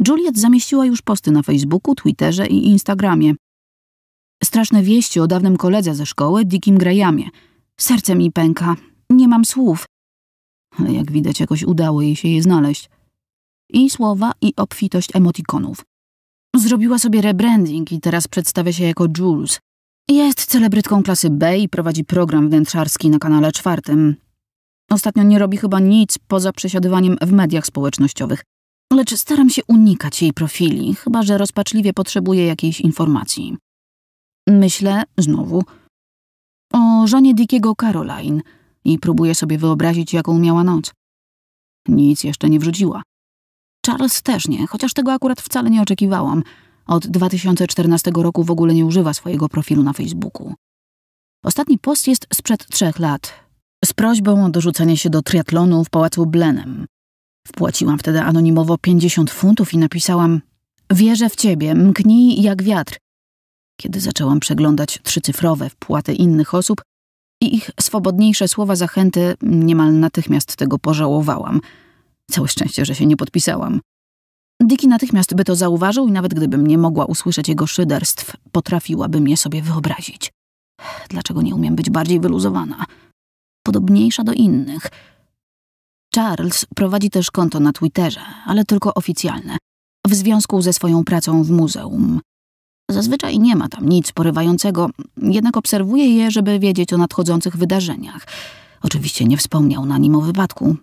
Juliet zamieściła już posty na Facebooku, Twitterze i Instagramie. Straszne wieści o dawnym koledze ze szkoły, Dickim Grajamie. Serce mi pęka. Nie mam słów. Ale jak widać, jakoś udało jej się je znaleźć. I słowa, i obfitość emotikonów. Zrobiła sobie rebranding i teraz przedstawia się jako Jules. Jest celebrytką klasy B i prowadzi program wnętrzarski na kanale czwartym. Ostatnio nie robi chyba nic poza przesiadywaniem w mediach społecznościowych, lecz staram się unikać jej profili, chyba że rozpaczliwie potrzebuję jakiejś informacji. Myślę, znowu, o żonie Dickiego Caroline i próbuję sobie wyobrazić, jaką miała noc. Nic jeszcze nie wrzuciła. Charles też nie, chociaż tego akurat wcale nie oczekiwałam – od 2014 roku w ogóle nie używa swojego profilu na Facebooku. Ostatni post jest sprzed trzech lat, z prośbą o dorzucenie się do triatlonu w pałacu Blenem. Wpłaciłam wtedy anonimowo 50 funtów i napisałam: Wierzę w ciebie, mknij jak wiatr. Kiedy zaczęłam przeglądać trzycyfrowe wpłaty innych osób i ich swobodniejsze słowa zachęty, niemal natychmiast tego pożałowałam. Całe szczęście, że się nie podpisałam. Diki natychmiast by to zauważył i nawet gdybym nie mogła usłyszeć jego szyderstw, potrafiłabym je sobie wyobrazić. Dlaczego nie umiem być bardziej wyluzowana? Podobniejsza do innych. Charles prowadzi też konto na Twitterze, ale tylko oficjalne, w związku ze swoją pracą w muzeum. Zazwyczaj nie ma tam nic porywającego, jednak obserwuje je, żeby wiedzieć o nadchodzących wydarzeniach. Oczywiście nie wspomniał na nim o wypadku,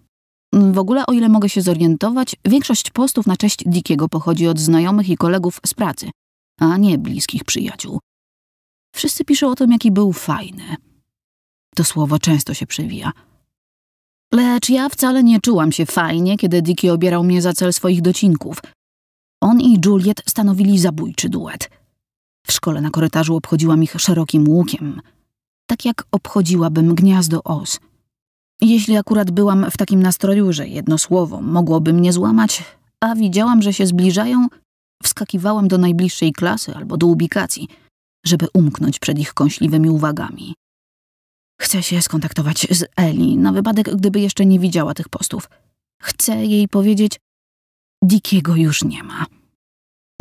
w ogóle, o ile mogę się zorientować, większość postów na cześć Dickiego pochodzi od znajomych i kolegów z pracy, a nie bliskich przyjaciół. Wszyscy piszą o tym, jaki był fajny. To słowo często się przewija. Lecz ja wcale nie czułam się fajnie, kiedy Dicky obierał mnie za cel swoich docinków. On i Juliet stanowili zabójczy duet. W szkole na korytarzu obchodziłam ich szerokim łukiem, tak jak obchodziłabym gniazdo os. Jeśli akurat byłam w takim nastroju, że jedno słowo mogłoby mnie złamać, a widziałam, że się zbliżają, wskakiwałam do najbliższej klasy albo do ubikacji, żeby umknąć przed ich kąśliwymi uwagami. Chcę się skontaktować z Eli na wypadek, gdyby jeszcze nie widziała tych postów. Chcę jej powiedzieć: Dikiego już nie ma.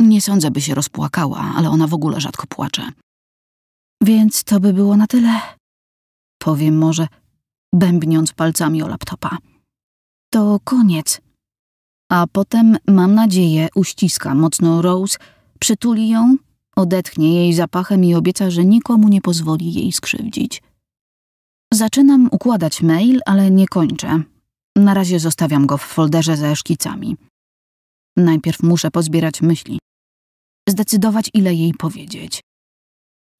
Nie sądzę, by się rozpłakała, ale ona w ogóle rzadko płacze. Więc to by było na tyle. Powiem może, bębniąc palcami o laptopa. To koniec. A potem, mam nadzieję, uściska mocno Rose, przytuli ją, odetchnie jej zapachem i obieca, że nikomu nie pozwoli jej skrzywdzić. Zaczynam układać mail, ale nie kończę. Na razie zostawiam go w folderze ze szkicami. Najpierw muszę pozbierać myśli, zdecydować, ile jej powiedzieć.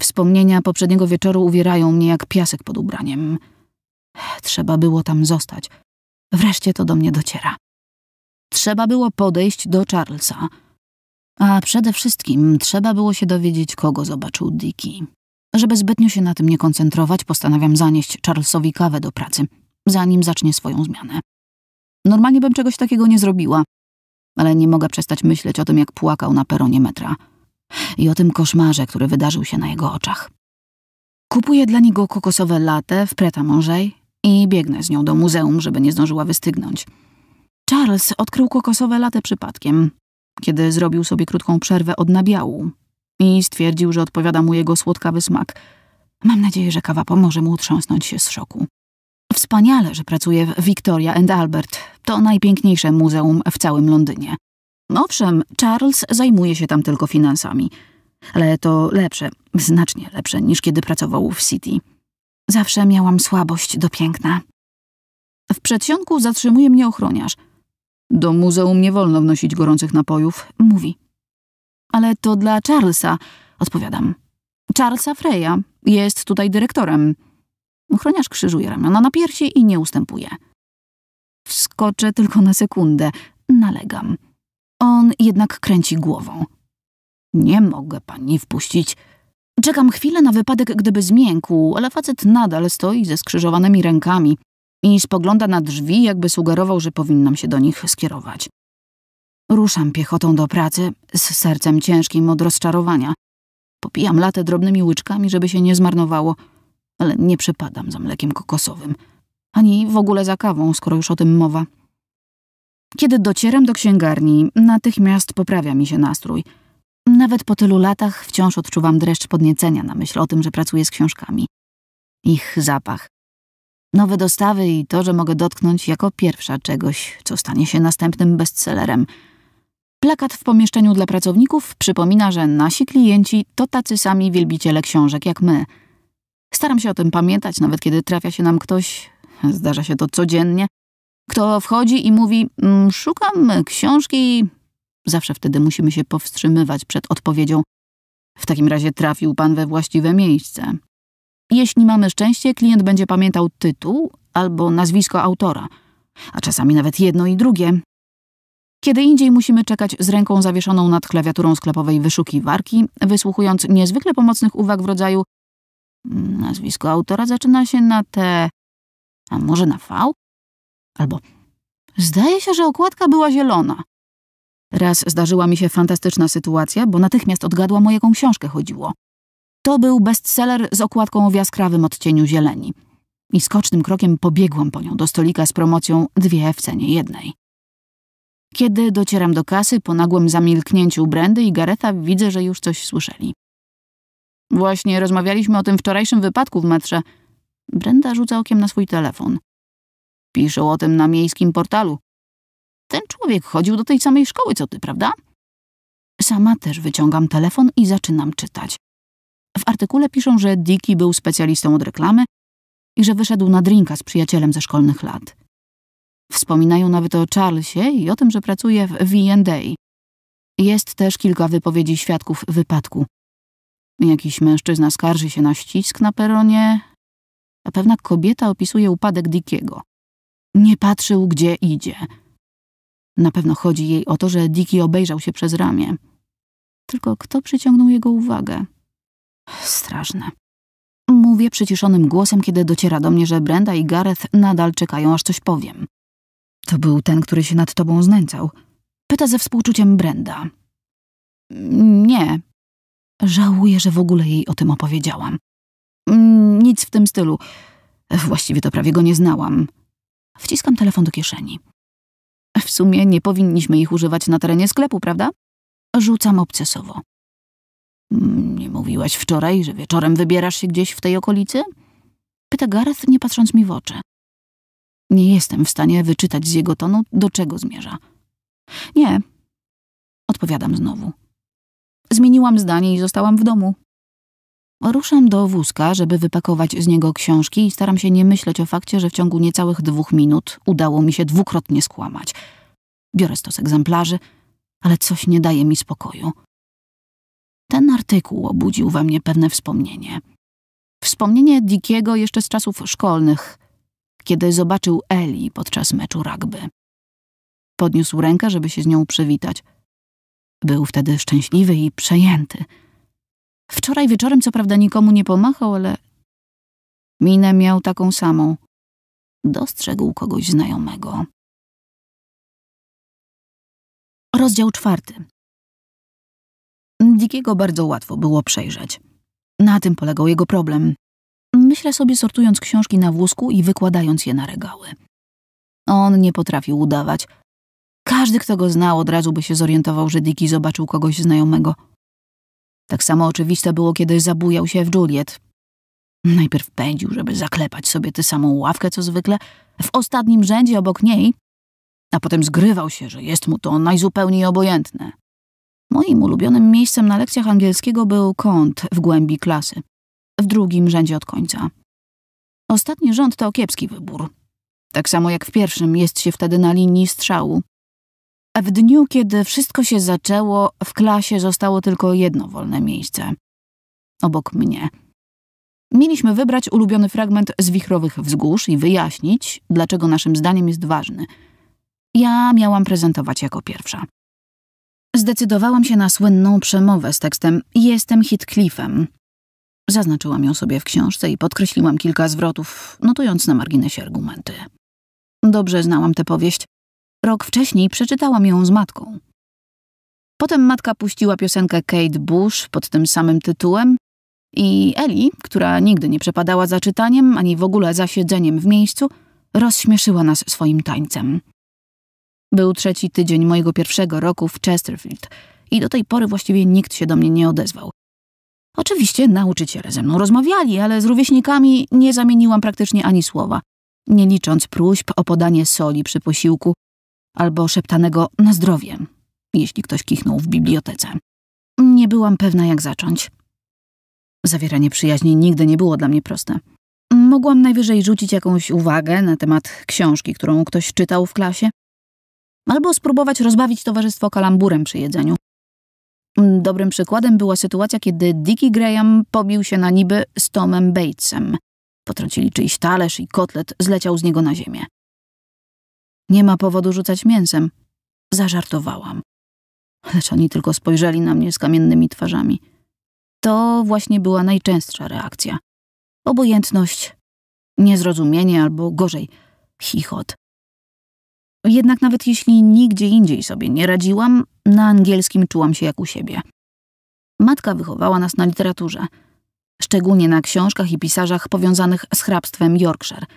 Wspomnienia poprzedniego wieczoru uwierają mnie jak piasek pod ubraniem. Trzeba było tam zostać. Wreszcie to do mnie dociera. Trzeba było podejść do Charlesa. A przede wszystkim trzeba było się dowiedzieć, kogo zobaczył Dicky. Żeby zbytnio się na tym nie koncentrować, postanawiam zanieść Charlesowi kawę do pracy, zanim zacznie swoją zmianę. Normalnie bym czegoś takiego nie zrobiła, ale nie mogę przestać myśleć o tym, jak płakał na peronie metra i o tym koszmarze, który wydarzył się na jego oczach. Kupuję dla niego kokosowe latte w preta Mążej i biegnę z nią do muzeum, żeby nie zdążyła wystygnąć. Charles odkrył kokosowe late przypadkiem, kiedy zrobił sobie krótką przerwę od nabiału i stwierdził, że odpowiada mu jego słodkawy smak. Mam nadzieję, że kawa pomoże mu utrząsnąć się z szoku. Wspaniale, że pracuje w Victoria and Albert. To najpiękniejsze muzeum w całym Londynie. Owszem, Charles zajmuje się tam tylko finansami, ale to lepsze, znacznie lepsze niż kiedy pracował w City. Zawsze miałam słabość do piękna. W przedsionku zatrzymuje mnie ochroniarz. Do muzeum nie wolno wnosić gorących napojów, mówi. Ale to dla Charlesa, odpowiadam. Charlesa Freya jest tutaj dyrektorem. Ochroniarz krzyżuje ramiona na piersi i nie ustępuje. Wskoczę tylko na sekundę, nalegam. On jednak kręci głową. Nie mogę pani wpuścić. Czekam chwilę na wypadek, gdyby zmiękł, ale facet nadal stoi ze skrzyżowanymi rękami i spogląda na drzwi, jakby sugerował, że powinnam się do nich skierować. Ruszam piechotą do pracy, z sercem ciężkim od rozczarowania. Popijam latę drobnymi łyczkami, żeby się nie zmarnowało, ale nie przepadam za mlekiem kokosowym, ani w ogóle za kawą, skoro już o tym mowa. Kiedy docieram do księgarni, natychmiast poprawia mi się nastrój – nawet po tylu latach wciąż odczuwam dreszcz podniecenia na myśl o tym, że pracuję z książkami. Ich zapach. Nowe dostawy i to, że mogę dotknąć jako pierwsza czegoś, co stanie się następnym bestsellerem. Plakat w pomieszczeniu dla pracowników przypomina, że nasi klienci to tacy sami wielbiciele książek jak my. Staram się o tym pamiętać, nawet kiedy trafia się nam ktoś, zdarza się to codziennie, kto wchodzi i mówi: mm, Szukam książki Zawsze wtedy musimy się powstrzymywać przed odpowiedzią: W takim razie trafił pan we właściwe miejsce. Jeśli mamy szczęście, klient będzie pamiętał tytuł albo nazwisko autora, a czasami nawet jedno i drugie. Kiedy indziej musimy czekać z ręką zawieszoną nad klawiaturą sklepowej wyszukiwarki, wysłuchując niezwykle pomocnych uwag w rodzaju mm, Nazwisko autora zaczyna się na T, a może na V? Albo Zdaje się, że okładka była zielona. Raz zdarzyła mi się fantastyczna sytuacja, bo natychmiast odgadłam o jaką książkę chodziło. To był bestseller z okładką o jaskrawym odcieniu zieleni. I skocznym krokiem pobiegłam po nią do stolika z promocją dwie w cenie jednej. Kiedy docieram do kasy, po nagłym zamilknięciu Brandy i Garetha widzę, że już coś słyszeli. Właśnie rozmawialiśmy o tym wczorajszym wypadku w metrze. Brenda rzuca okiem na swój telefon. Piszą o tym na miejskim portalu. Ten człowiek chodził do tej samej szkoły co ty, prawda? Sama też wyciągam telefon i zaczynam czytać. W artykule piszą, że Dicky był specjalistą od reklamy i że wyszedł na drinka z przyjacielem ze szkolnych lat. Wspominają nawet o Charlesie i o tym, że pracuje w V&A. Jest też kilka wypowiedzi świadków wypadku. Jakiś mężczyzna skarży się na ścisk na peronie, a pewna kobieta opisuje upadek Dickiego. Nie patrzył, gdzie idzie. Na pewno chodzi jej o to, że Dicky obejrzał się przez ramię. Tylko kto przyciągnął jego uwagę? Straszne. Mówię przyciszonym głosem, kiedy dociera do mnie, że Brenda i Gareth nadal czekają, aż coś powiem. To był ten, który się nad tobą znęcał. Pyta ze współczuciem Brenda. Nie. Żałuję, że w ogóle jej o tym opowiedziałam. Nic w tym stylu. Właściwie to prawie go nie znałam. Wciskam telefon do kieszeni. W sumie nie powinniśmy ich używać na terenie sklepu, prawda? Rzucam obcesowo. Mm, nie mówiłaś wczoraj, że wieczorem wybierasz się gdzieś w tej okolicy? Pyta Gareth, nie patrząc mi w oczy. Nie jestem w stanie wyczytać z jego tonu, do czego zmierza. Nie. Odpowiadam znowu. Zmieniłam zdanie i zostałam w domu. Ruszam do wózka, żeby wypakować z niego książki i staram się nie myśleć o fakcie, że w ciągu niecałych dwóch minut udało mi się dwukrotnie skłamać. Biorę stos egzemplarzy, ale coś nie daje mi spokoju. Ten artykuł obudził we mnie pewne wspomnienie. Wspomnienie Dickiego jeszcze z czasów szkolnych, kiedy zobaczył Eli podczas meczu rugby. Podniósł rękę, żeby się z nią przywitać. Był wtedy szczęśliwy i przejęty – Wczoraj wieczorem co prawda nikomu nie pomachał, ale minę miał taką samą. Dostrzegł kogoś znajomego. Rozdział czwarty. Dikiego bardzo łatwo było przejrzeć. Na tym polegał jego problem. Myślę sobie, sortując książki na wózku i wykładając je na regały. On nie potrafił udawać. Każdy, kto go znał, od razu by się zorientował, że Diki zobaczył kogoś znajomego – tak samo oczywiste było, kiedy zabujał się w Juliet. Najpierw pędził, żeby zaklepać sobie tę samą ławkę, co zwykle, w ostatnim rzędzie obok niej, a potem zgrywał się, że jest mu to najzupełniej obojętne. Moim ulubionym miejscem na lekcjach angielskiego był kąt w głębi klasy, w drugim rzędzie od końca. Ostatni rząd to kiepski wybór. Tak samo jak w pierwszym jest się wtedy na linii strzału. W dniu, kiedy wszystko się zaczęło, w klasie zostało tylko jedno wolne miejsce. Obok mnie. Mieliśmy wybrać ulubiony fragment z wichrowych wzgórz i wyjaśnić, dlaczego naszym zdaniem jest ważny. Ja miałam prezentować jako pierwsza. Zdecydowałam się na słynną przemowę z tekstem Jestem Hitcliffem. Zaznaczyłam ją sobie w książce i podkreśliłam kilka zwrotów, notując na marginesie argumenty. Dobrze znałam tę powieść Rok wcześniej przeczytałam ją z matką. Potem matka puściła piosenkę Kate Bush pod tym samym tytułem i Eli, która nigdy nie przepadała za czytaniem ani w ogóle za siedzeniem w miejscu, rozśmieszyła nas swoim tańcem. Był trzeci tydzień mojego pierwszego roku w Chesterfield i do tej pory właściwie nikt się do mnie nie odezwał. Oczywiście nauczyciele ze mną rozmawiali, ale z rówieśnikami nie zamieniłam praktycznie ani słowa, nie licząc próśb o podanie soli przy posiłku albo szeptanego na zdrowie, jeśli ktoś kichnął w bibliotece. Nie byłam pewna, jak zacząć. Zawieranie przyjaźni nigdy nie było dla mnie proste. Mogłam najwyżej rzucić jakąś uwagę na temat książki, którą ktoś czytał w klasie, albo spróbować rozbawić towarzystwo kalamburem przy jedzeniu. Dobrym przykładem była sytuacja, kiedy Dickie Graham pobił się na niby z Tomem Batesem. Potrącili czyjś talerz i kotlet zleciał z niego na ziemię. Nie ma powodu rzucać mięsem. Zażartowałam. Lecz oni tylko spojrzeli na mnie z kamiennymi twarzami. To właśnie była najczęstsza reakcja. Obojętność, niezrozumienie albo gorzej, chichot. Jednak nawet jeśli nigdzie indziej sobie nie radziłam, na angielskim czułam się jak u siebie. Matka wychowała nas na literaturze, szczególnie na książkach i pisarzach powiązanych z hrabstwem Yorkshire –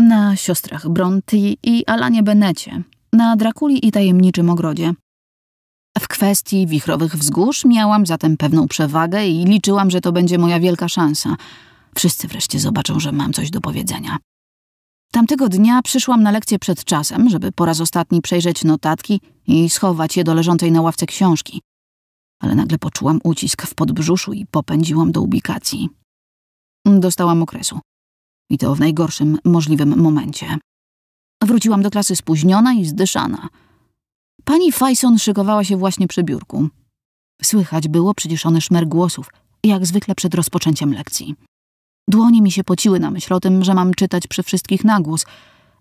na siostrach Bronti i Alanie Benecie, na Drakuli i Tajemniczym Ogrodzie. W kwestii wichrowych wzgórz miałam zatem pewną przewagę i liczyłam, że to będzie moja wielka szansa. Wszyscy wreszcie zobaczą, że mam coś do powiedzenia. Tamtego dnia przyszłam na lekcję przed czasem, żeby po raz ostatni przejrzeć notatki i schować je do leżącej na ławce książki. Ale nagle poczułam ucisk w podbrzuszu i popędziłam do ubikacji. Dostałam okresu. I to w najgorszym możliwym momencie. Wróciłam do klasy spóźniona i zdyszana. Pani Fajson szykowała się właśnie przy biurku. Słychać było przyciszony szmer głosów, jak zwykle przed rozpoczęciem lekcji. Dłonie mi się pociły na myśl o tym, że mam czytać przy wszystkich nagłos.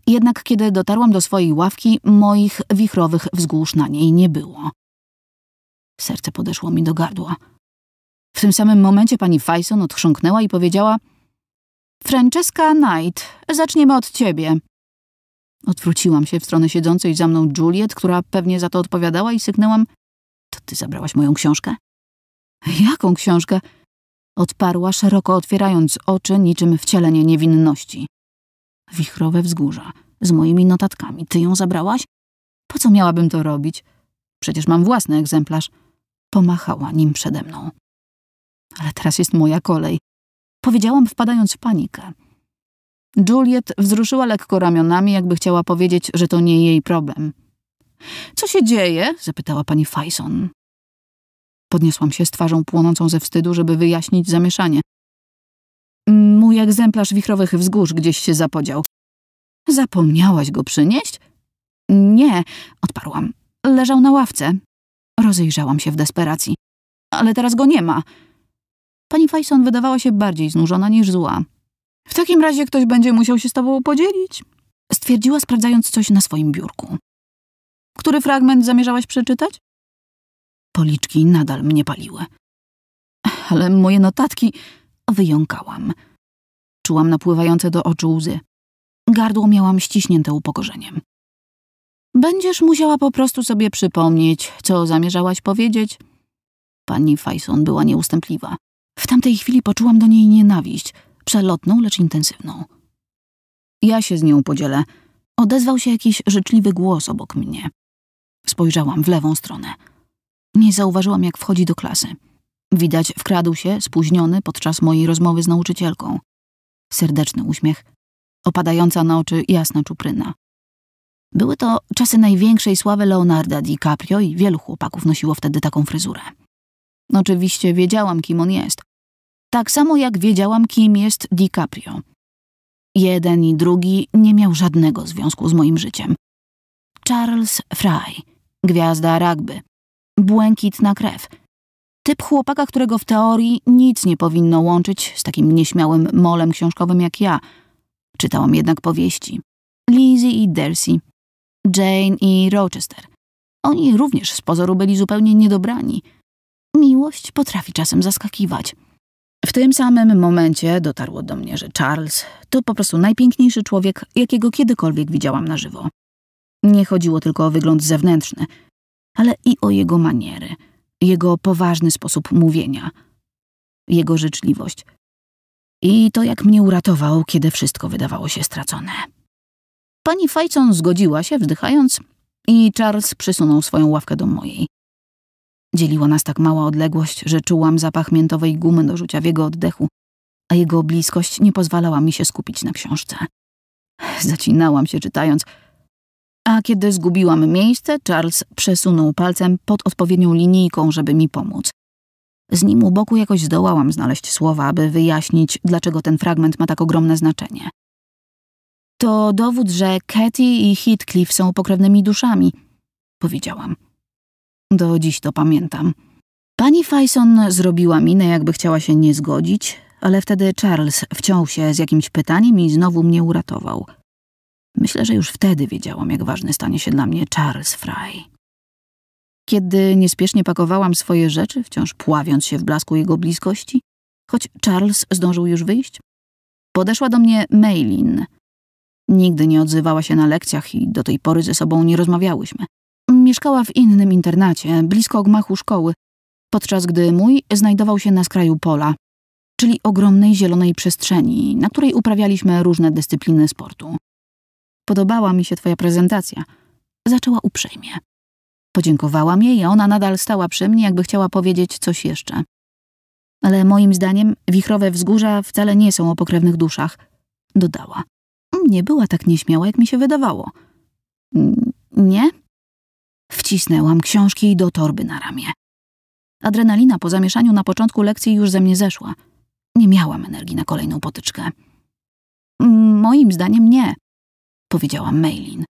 Jednak kiedy dotarłam do swojej ławki, moich wichrowych wzgórz na niej nie było. Serce podeszło mi do gardła. W tym samym momencie pani Fajson odchrząknęła i powiedziała – Francesca Knight, zaczniemy od ciebie. Odwróciłam się w stronę siedzącej za mną Juliet, która pewnie za to odpowiadała i sygnęłam. To ty zabrałaś moją książkę? Jaką książkę? Odparła, szeroko otwierając oczy, niczym wcielenie niewinności. Wichrowe wzgórza, z moimi notatkami. Ty ją zabrałaś? Po co miałabym to robić? Przecież mam własny egzemplarz. Pomachała nim przede mną. Ale teraz jest moja kolej. Powiedziałam, wpadając w panikę. Juliet wzruszyła lekko ramionami, jakby chciała powiedzieć, że to nie jej problem. Co się dzieje? zapytała pani Faison. Podniosłam się z twarzą płonącą ze wstydu, żeby wyjaśnić zamieszanie. Mój egzemplarz wichrowych wzgórz gdzieś się zapodział. Zapomniałaś go przynieść? Nie, odparłam. Leżał na ławce. Rozejrzałam się w desperacji. Ale teraz go nie ma. Pani Fajson wydawała się bardziej znużona niż zła. W takim razie ktoś będzie musiał się z tobą podzielić, stwierdziła sprawdzając coś na swoim biurku. Który fragment zamierzałaś przeczytać? Policzki nadal mnie paliły. Ale moje notatki wyjąkałam. Czułam napływające do oczu łzy. Gardło miałam ściśnięte upokorzeniem. Będziesz musiała po prostu sobie przypomnieć, co zamierzałaś powiedzieć. Pani Fajson była nieustępliwa. W tamtej chwili poczułam do niej nienawiść, przelotną, lecz intensywną. Ja się z nią podzielę. Odezwał się jakiś życzliwy głos obok mnie. Spojrzałam w lewą stronę. Nie zauważyłam, jak wchodzi do klasy. Widać, wkradł się, spóźniony, podczas mojej rozmowy z nauczycielką. Serdeczny uśmiech, opadająca na oczy jasna czupryna. Były to czasy największej sławy Leonarda DiCaprio i wielu chłopaków nosiło wtedy taką fryzurę. Oczywiście wiedziałam, kim on jest. Tak samo jak wiedziałam, kim jest DiCaprio. Jeden i drugi nie miał żadnego związku z moim życiem. Charles Fry, gwiazda rugby, błękitna krew. Typ chłopaka, którego w teorii nic nie powinno łączyć z takim nieśmiałym molem książkowym jak ja. Czytałam jednak powieści. Lizzie i Darcy, Jane i Rochester. Oni również z pozoru byli zupełnie niedobrani. Miłość potrafi czasem zaskakiwać. W tym samym momencie dotarło do mnie, że Charles to po prostu najpiękniejszy człowiek, jakiego kiedykolwiek widziałam na żywo. Nie chodziło tylko o wygląd zewnętrzny, ale i o jego maniery, jego poważny sposób mówienia, jego życzliwość. I to, jak mnie uratował, kiedy wszystko wydawało się stracone. Pani Fajcon zgodziła się, wzdychając, i Charles przysunął swoją ławkę do mojej. Dzieliła nas tak mała odległość, że czułam zapach miętowej gumy do rzucia w jego oddechu, a jego bliskość nie pozwalała mi się skupić na książce. Zacinałam się czytając, a kiedy zgubiłam miejsce, Charles przesunął palcem pod odpowiednią linijką, żeby mi pomóc. Z nim u boku jakoś zdołałam znaleźć słowa, aby wyjaśnić, dlaczego ten fragment ma tak ogromne znaczenie. To dowód, że Katy i Heathcliff są pokrewnymi duszami, powiedziałam. Do dziś to pamiętam. Pani Faison zrobiła minę, jakby chciała się nie zgodzić, ale wtedy Charles wciął się z jakimś pytaniem i znowu mnie uratował. Myślę, że już wtedy wiedziałam, jak ważny stanie się dla mnie Charles Fry. Kiedy niespiesznie pakowałam swoje rzeczy, wciąż pławiąc się w blasku jego bliskości, choć Charles zdążył już wyjść, podeszła do mnie Maylin. Nigdy nie odzywała się na lekcjach i do tej pory ze sobą nie rozmawiałyśmy mieszkała w innym internacie, blisko gmachu szkoły, podczas gdy mój znajdował się na skraju pola, czyli ogromnej zielonej przestrzeni, na której uprawialiśmy różne dyscypliny sportu. Podobała mi się twoja prezentacja. Zaczęła uprzejmie. Podziękowałam jej, a ona nadal stała przy mnie, jakby chciała powiedzieć coś jeszcze. Ale moim zdaniem wichrowe wzgórza wcale nie są o pokrewnych duszach, dodała. Nie była tak nieśmiała, jak mi się wydawało. Nie? Wcisnęłam książki do torby na ramię. Adrenalina po zamieszaniu na początku lekcji już ze mnie zeszła. Nie miałam energii na kolejną potyczkę. Mm, moim zdaniem nie, powiedziała Mailin.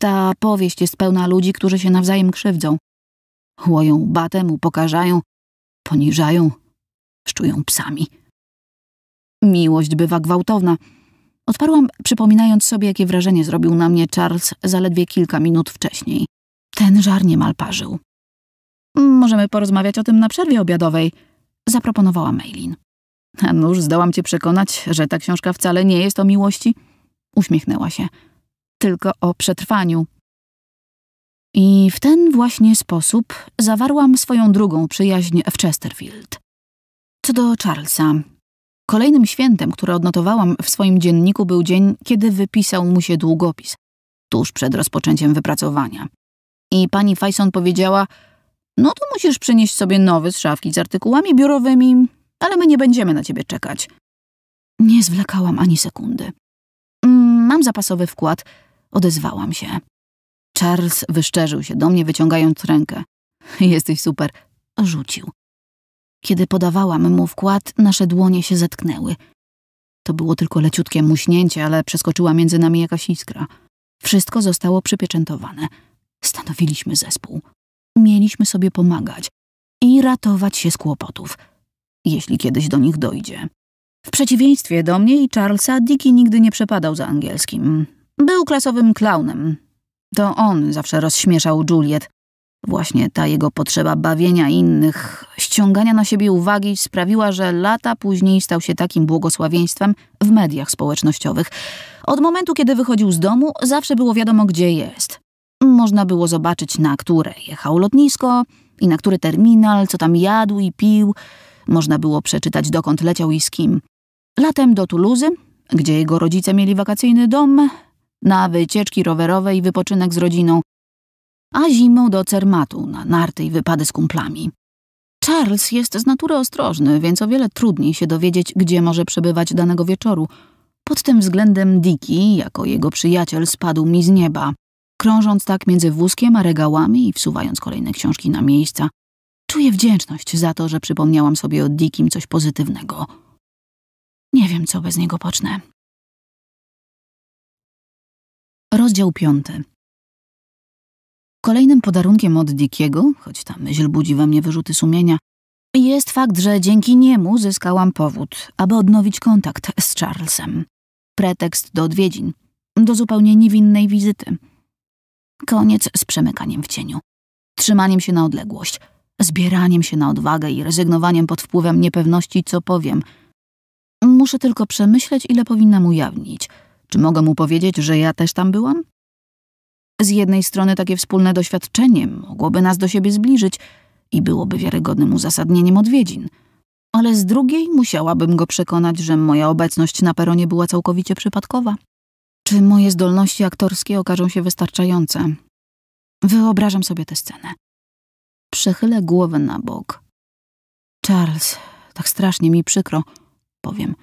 Ta powieść jest pełna ludzi, którzy się nawzajem krzywdzą. Łoją batem, upokarzają, poniżają, szczują psami. Miłość bywa gwałtowna. Odparłam, przypominając sobie, jakie wrażenie zrobił na mnie Charles zaledwie kilka minut wcześniej. Ten żar niemal parzył. Możemy porozmawiać o tym na przerwie obiadowej, zaproponowała Mailin. A nuż zdołam cię przekonać, że ta książka wcale nie jest o miłości. Uśmiechnęła się. Tylko o przetrwaniu. I w ten właśnie sposób zawarłam swoją drugą przyjaźń w Chesterfield. Co do Charlesa. Kolejnym świętem, które odnotowałam w swoim dzienniku, był dzień, kiedy wypisał mu się długopis, tuż przed rozpoczęciem wypracowania. I pani Fajson powiedziała: No to musisz przynieść sobie nowy z szafki z artykułami biurowymi, ale my nie będziemy na ciebie czekać. Nie zwlekałam ani sekundy. Mm, mam zapasowy wkład, odezwałam się. Charles wyszczerzył się do mnie, wyciągając rękę. Jesteś super, rzucił. Kiedy podawałam mu wkład, nasze dłonie się zetknęły. To było tylko leciutkie muśnięcie, ale przeskoczyła między nami jakaś iskra. Wszystko zostało przypieczętowane. Stanowiliśmy zespół. Mieliśmy sobie pomagać i ratować się z kłopotów, jeśli kiedyś do nich dojdzie. W przeciwieństwie do mnie i Charlesa, Dicky nigdy nie przepadał za angielskim. Był klasowym klaunem. To on zawsze rozśmieszał Juliet. Właśnie ta jego potrzeba bawienia innych, ściągania na siebie uwagi sprawiła, że lata później stał się takim błogosławieństwem w mediach społecznościowych. Od momentu, kiedy wychodził z domu, zawsze było wiadomo, gdzie jest. Można było zobaczyć, na które jechał lotnisko i na który terminal, co tam jadł i pił. Można było przeczytać, dokąd leciał i z kim. Latem do Tuluzy, gdzie jego rodzice mieli wakacyjny dom, na wycieczki rowerowe i wypoczynek z rodziną, a zimą do Cermatu na narty i wypady z kumplami. Charles jest z natury ostrożny, więc o wiele trudniej się dowiedzieć, gdzie może przebywać danego wieczoru. Pod tym względem Dicky, jako jego przyjaciel, spadł mi z nieba. Krążąc tak między wózkiem a regałami i wsuwając kolejne książki na miejsca, czuję wdzięczność za to, że przypomniałam sobie o Dickim coś pozytywnego. Nie wiem, co bez niego pocznę. Rozdział piąty. Kolejnym podarunkiem od Dickiego, choć ta myśl budzi we mnie wyrzuty sumienia, jest fakt, że dzięki niemu zyskałam powód, aby odnowić kontakt z Charlesem. Pretekst do odwiedzin, do zupełnie niewinnej wizyty. Koniec z przemykaniem w cieniu. Trzymaniem się na odległość, zbieraniem się na odwagę i rezygnowaniem pod wpływem niepewności, co powiem. Muszę tylko przemyśleć, ile powinnam ujawnić. Czy mogę mu powiedzieć, że ja też tam byłam? Z jednej strony takie wspólne doświadczenie mogłoby nas do siebie zbliżyć i byłoby wiarygodnym uzasadnieniem odwiedzin, ale z drugiej musiałabym go przekonać, że moja obecność na peronie była całkowicie przypadkowa czy moje zdolności aktorskie okażą się wystarczające? Wyobrażam sobie tę scenę. Przechylę głowę na bok. Charles, tak strasznie mi przykro, powiem.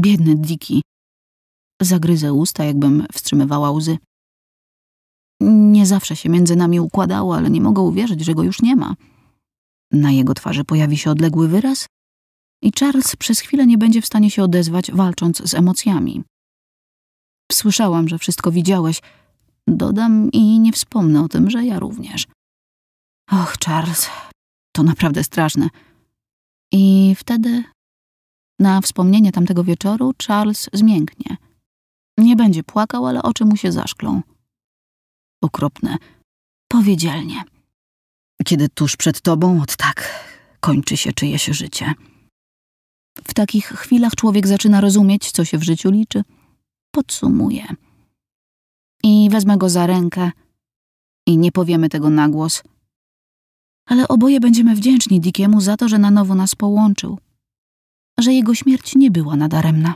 Biedny Dickie. Zagryzę usta, jakbym wstrzymywała łzy. Nie zawsze się między nami układało, ale nie mogę uwierzyć, że go już nie ma. Na jego twarzy pojawi się odległy wyraz i Charles przez chwilę nie będzie w stanie się odezwać, walcząc z emocjami. Słyszałam, że wszystko widziałeś. Dodam i nie wspomnę o tym, że ja również. Och, Charles, to naprawdę straszne. I wtedy, na wspomnienie tamtego wieczoru, Charles zmięknie. Nie będzie płakał, ale oczy mu się zaszklą. Okropne. Powiedzielnie. Kiedy tuż przed tobą, od tak, kończy się czyjeś życie. W takich chwilach człowiek zaczyna rozumieć, co się w życiu liczy – podsumuję. I wezmę go za rękę i nie powiemy tego na głos. Ale oboje będziemy wdzięczni Dickiemu za to, że na nowo nas połączył. Że jego śmierć nie była nadaremna.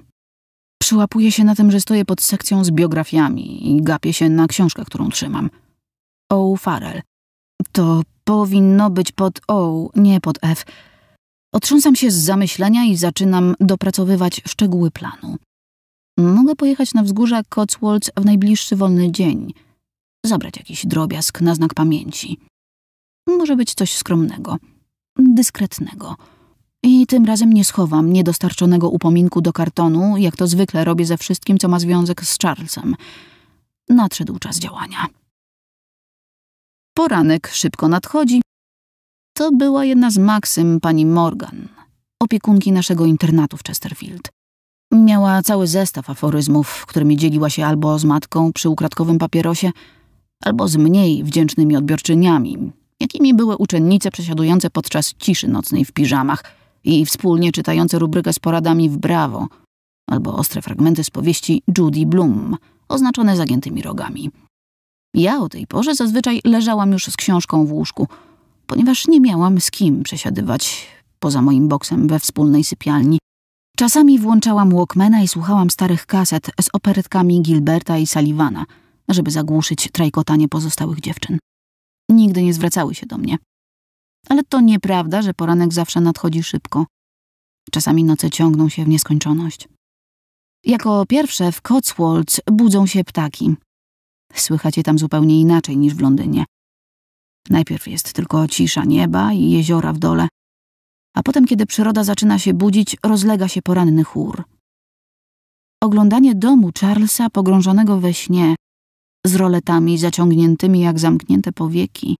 Przyłapuję się na tym, że stoję pod sekcją z biografiami i gapię się na książkę, którą trzymam. O. Farrell. To powinno być pod O, nie pod F. Otrząsam się z zamyślenia i zaczynam dopracowywać szczegóły planu. Mogę pojechać na wzgórza Cotswolds w najbliższy wolny dzień. Zabrać jakiś drobiazg na znak pamięci. Może być coś skromnego, dyskretnego. I tym razem nie schowam niedostarczonego upominku do kartonu, jak to zwykle robię ze wszystkim, co ma związek z Charlesem. Nadszedł czas działania. Poranek szybko nadchodzi. To była jedna z maksym pani Morgan, opiekunki naszego internatu w Chesterfield. Miała cały zestaw aforyzmów, którymi dzieliła się albo z matką przy ukradkowym papierosie, albo z mniej wdzięcznymi odbiorczyniami, jakimi były uczennice przesiadujące podczas ciszy nocnej w piżamach i wspólnie czytające rubrykę z poradami w brawo, albo ostre fragmenty z powieści Judy Bloom, oznaczone zagiętymi rogami. Ja o tej porze zazwyczaj leżałam już z książką w łóżku, ponieważ nie miałam z kim przesiadywać poza moim boksem we wspólnej sypialni, Czasami włączałam Walkmana i słuchałam starych kaset z operetkami Gilberta i Sullivana, żeby zagłuszyć trajkotanie pozostałych dziewczyn. Nigdy nie zwracały się do mnie. Ale to nieprawda, że poranek zawsze nadchodzi szybko. Czasami noce ciągną się w nieskończoność. Jako pierwsze w Cotswolds budzą się ptaki. Słychać je tam zupełnie inaczej niż w Londynie. Najpierw jest tylko cisza nieba i jeziora w dole, a potem, kiedy przyroda zaczyna się budzić, rozlega się poranny chór. Oglądanie domu Charlesa pogrążonego we śnie, z roletami zaciągniętymi jak zamknięte powieki,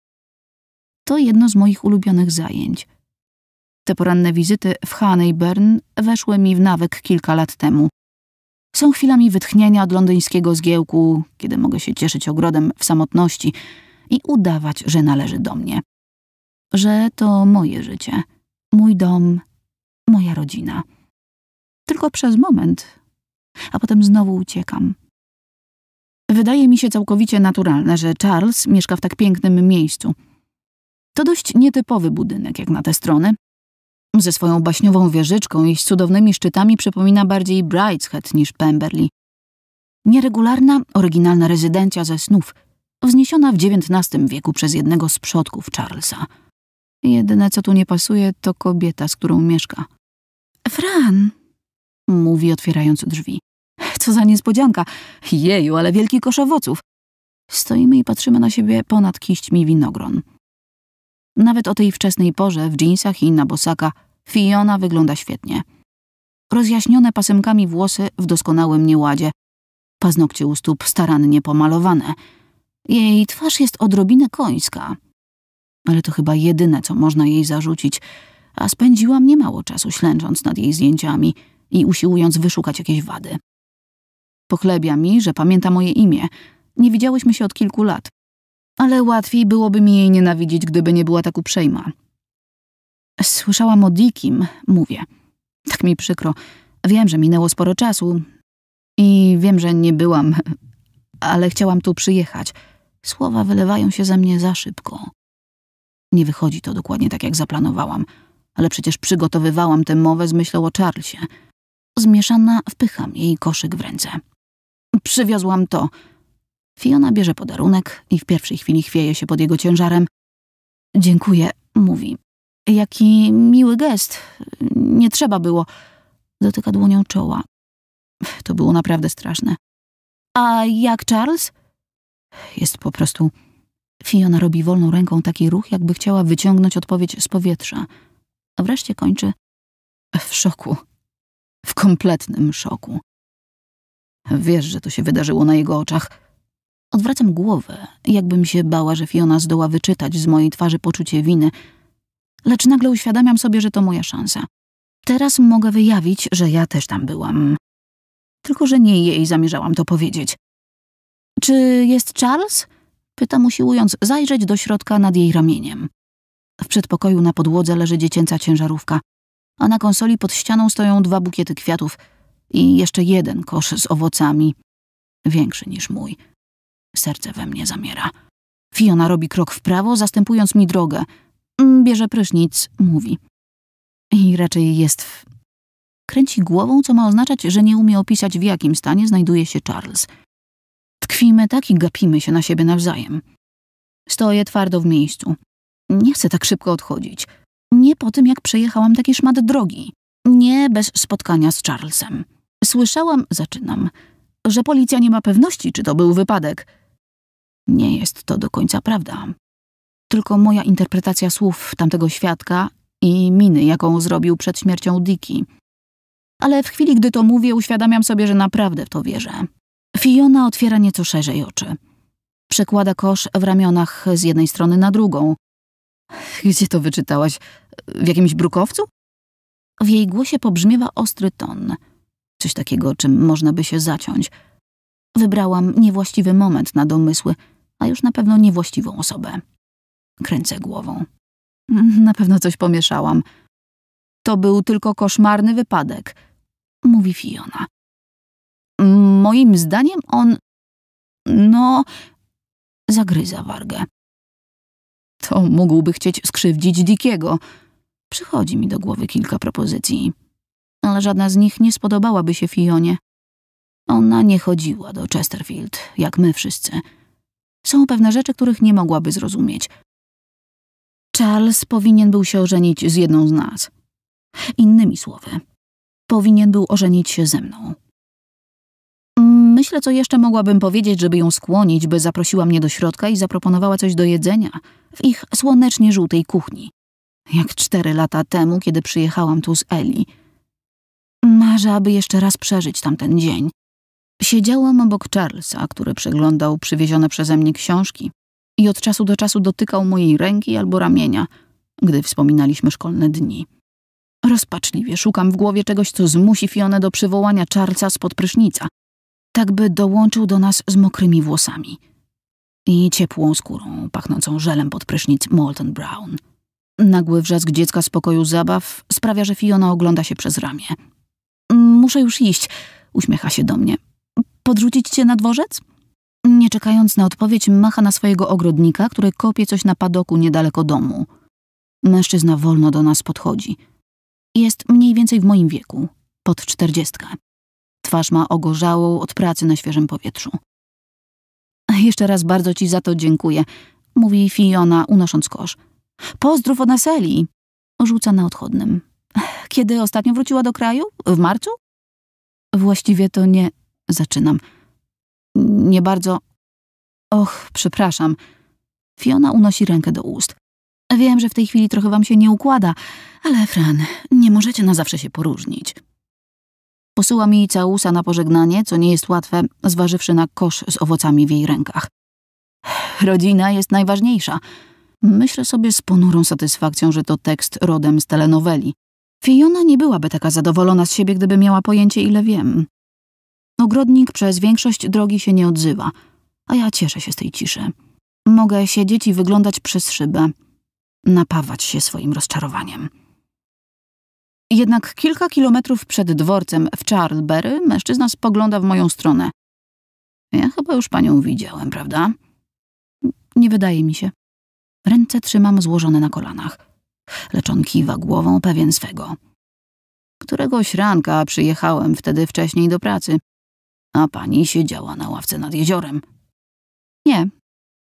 to jedno z moich ulubionych zajęć. Te poranne wizyty w Haneyburn weszły mi w nawyk kilka lat temu. Są chwilami wytchnienia od londyńskiego zgiełku, kiedy mogę się cieszyć ogrodem w samotności i udawać, że należy do mnie. Że to moje życie – mój dom, moja rodzina. Tylko przez moment, a potem znowu uciekam. Wydaje mi się całkowicie naturalne, że Charles mieszka w tak pięknym miejscu. To dość nietypowy budynek, jak na te strony. Ze swoją baśniową wieżyczką i z cudownymi szczytami przypomina bardziej Brideshead niż Pemberley. Nieregularna, oryginalna rezydencja ze snów, wzniesiona w XIX wieku przez jednego z przodków Charlesa – Jedyne, co tu nie pasuje, to kobieta, z którą mieszka. Fran, mówi otwierając drzwi. Co za niespodzianka. Jeju, ale wielki kosz owoców. Stoimy i patrzymy na siebie ponad kiśćmi winogron. Nawet o tej wczesnej porze, w dżinsach i na bosaka, Fiona wygląda świetnie. Rozjaśnione pasemkami włosy w doskonałym nieładzie. Paznokcie u stóp starannie pomalowane. Jej twarz jest odrobinę końska ale to chyba jedyne, co można jej zarzucić, a spędziłam niemało czasu ślęcząc nad jej zdjęciami i usiłując wyszukać jakieś wady. Pochlebia mi, że pamięta moje imię. Nie widziałyśmy się od kilku lat. Ale łatwiej byłoby mi jej nienawidzić, gdyby nie była tak uprzejma. Słyszałam o Dikim, mówię. Tak mi przykro. Wiem, że minęło sporo czasu i wiem, że nie byłam, ale chciałam tu przyjechać. Słowa wylewają się ze mnie za szybko. Nie wychodzi to dokładnie tak, jak zaplanowałam, ale przecież przygotowywałam tę mowę z myślą o Charlesie. Zmieszana wpycham jej koszyk w ręce. Przywiozłam to. Fiona bierze podarunek i w pierwszej chwili chwieje się pod jego ciężarem. Dziękuję, mówi. Jaki miły gest. Nie trzeba było. Dotyka dłonią czoła. To było naprawdę straszne. A jak Charles? Jest po prostu Fiona robi wolną ręką taki ruch, jakby chciała wyciągnąć odpowiedź z powietrza. A wreszcie kończy w szoku. W kompletnym szoku. Wiesz, że to się wydarzyło na jego oczach. Odwracam głowę, jakbym się bała, że Fiona zdoła wyczytać z mojej twarzy poczucie winy, lecz nagle uświadamiam sobie, że to moja szansa. Teraz mogę wyjawić, że ja też tam byłam. Tylko, że nie jej zamierzałam to powiedzieć. Czy jest Charles? Pytam usiłując zajrzeć do środka nad jej ramieniem. W przedpokoju na podłodze leży dziecięca ciężarówka, a na konsoli pod ścianą stoją dwa bukiety kwiatów i jeszcze jeden kosz z owocami, większy niż mój. Serce we mnie zamiera. Fiona robi krok w prawo, zastępując mi drogę. Mm, bierze prysznic, mówi. I raczej jest w... Kręci głową, co ma oznaczać, że nie umie opisać, w jakim stanie znajduje się Charles – Tkwimy tak i gapimy się na siebie nawzajem. Stoję twardo w miejscu. Nie chcę tak szybko odchodzić. Nie po tym, jak przejechałam taki szmat drogi. Nie bez spotkania z Charlesem. Słyszałam, zaczynam, że policja nie ma pewności, czy to był wypadek. Nie jest to do końca prawda. Tylko moja interpretacja słów tamtego świadka i miny, jaką zrobił przed śmiercią Dickie. Ale w chwili, gdy to mówię, uświadamiam sobie, że naprawdę w to wierzę. Fiona otwiera nieco szerzej oczy. Przekłada kosz w ramionach z jednej strony na drugą. Gdzie to wyczytałaś? W jakimś brukowcu? W jej głosie pobrzmiewa ostry ton. Coś takiego, czym można by się zaciąć. Wybrałam niewłaściwy moment na domysły, a już na pewno niewłaściwą osobę. Kręcę głową. Na pewno coś pomieszałam. To był tylko koszmarny wypadek, mówi Fiona. Moim zdaniem on, no, zagryza wargę. To mógłby chcieć skrzywdzić Dickiego. Przychodzi mi do głowy kilka propozycji, ale żadna z nich nie spodobałaby się Fionie. Ona nie chodziła do Chesterfield, jak my wszyscy. Są pewne rzeczy, których nie mogłaby zrozumieć. Charles powinien był się ożenić z jedną z nas. Innymi słowy, powinien był ożenić się ze mną. Myślę, co jeszcze mogłabym powiedzieć, żeby ją skłonić, by zaprosiła mnie do środka i zaproponowała coś do jedzenia w ich słonecznie żółtej kuchni. Jak cztery lata temu, kiedy przyjechałam tu z Eli. Marzę, aby jeszcze raz przeżyć tamten dzień. Siedziałam obok Charlesa, który przeglądał przywiezione przeze mnie książki i od czasu do czasu dotykał mojej ręki albo ramienia, gdy wspominaliśmy szkolne dni. Rozpaczliwie szukam w głowie czegoś, co zmusi Fionę do przywołania Charlesa spod prysznica, tak by dołączył do nas z mokrymi włosami i ciepłą skórą pachnącą żelem pod prysznic Molten Brown. Nagły wrzask dziecka z pokoju zabaw sprawia, że Fiona ogląda się przez ramię. Muszę już iść, uśmiecha się do mnie. Podrzucić cię na dworzec? Nie czekając na odpowiedź, macha na swojego ogrodnika, który kopie coś na padoku niedaleko domu. Mężczyzna wolno do nas podchodzi. Jest mniej więcej w moim wieku, pod czterdziestkę. Twarz ma ogorzałą od pracy na świeżym powietrzu. Jeszcze raz bardzo ci za to dziękuję, mówi Fiona, unosząc kosz. Pozdrów od Naseli, rzuca na odchodnym. Kiedy ostatnio wróciła do kraju? W marcu? Właściwie to nie. Zaczynam. Nie bardzo. Och, przepraszam. Fiona unosi rękę do ust. Wiem, że w tej chwili trochę wam się nie układa, ale Fran, nie możecie na zawsze się poróżnić. Posyła mi całusa na pożegnanie, co nie jest łatwe, zważywszy na kosz z owocami w jej rękach. Rodzina jest najważniejsza. Myślę sobie z ponurą satysfakcją, że to tekst rodem z telenoweli. Fiona nie byłaby taka zadowolona z siebie, gdyby miała pojęcie, ile wiem. Ogrodnik przez większość drogi się nie odzywa, a ja cieszę się z tej ciszy. Mogę siedzieć i wyglądać przez szybę, napawać się swoim rozczarowaniem. Jednak kilka kilometrów przed dworcem w Charlesbury mężczyzna spogląda w moją stronę. Ja chyba już panią widziałem, prawda? Nie wydaje mi się. Ręce trzymam złożone na kolanach. Lecz on kiwa głową pewien swego. Któregoś ranka przyjechałem wtedy wcześniej do pracy, a pani siedziała na ławce nad jeziorem. Nie.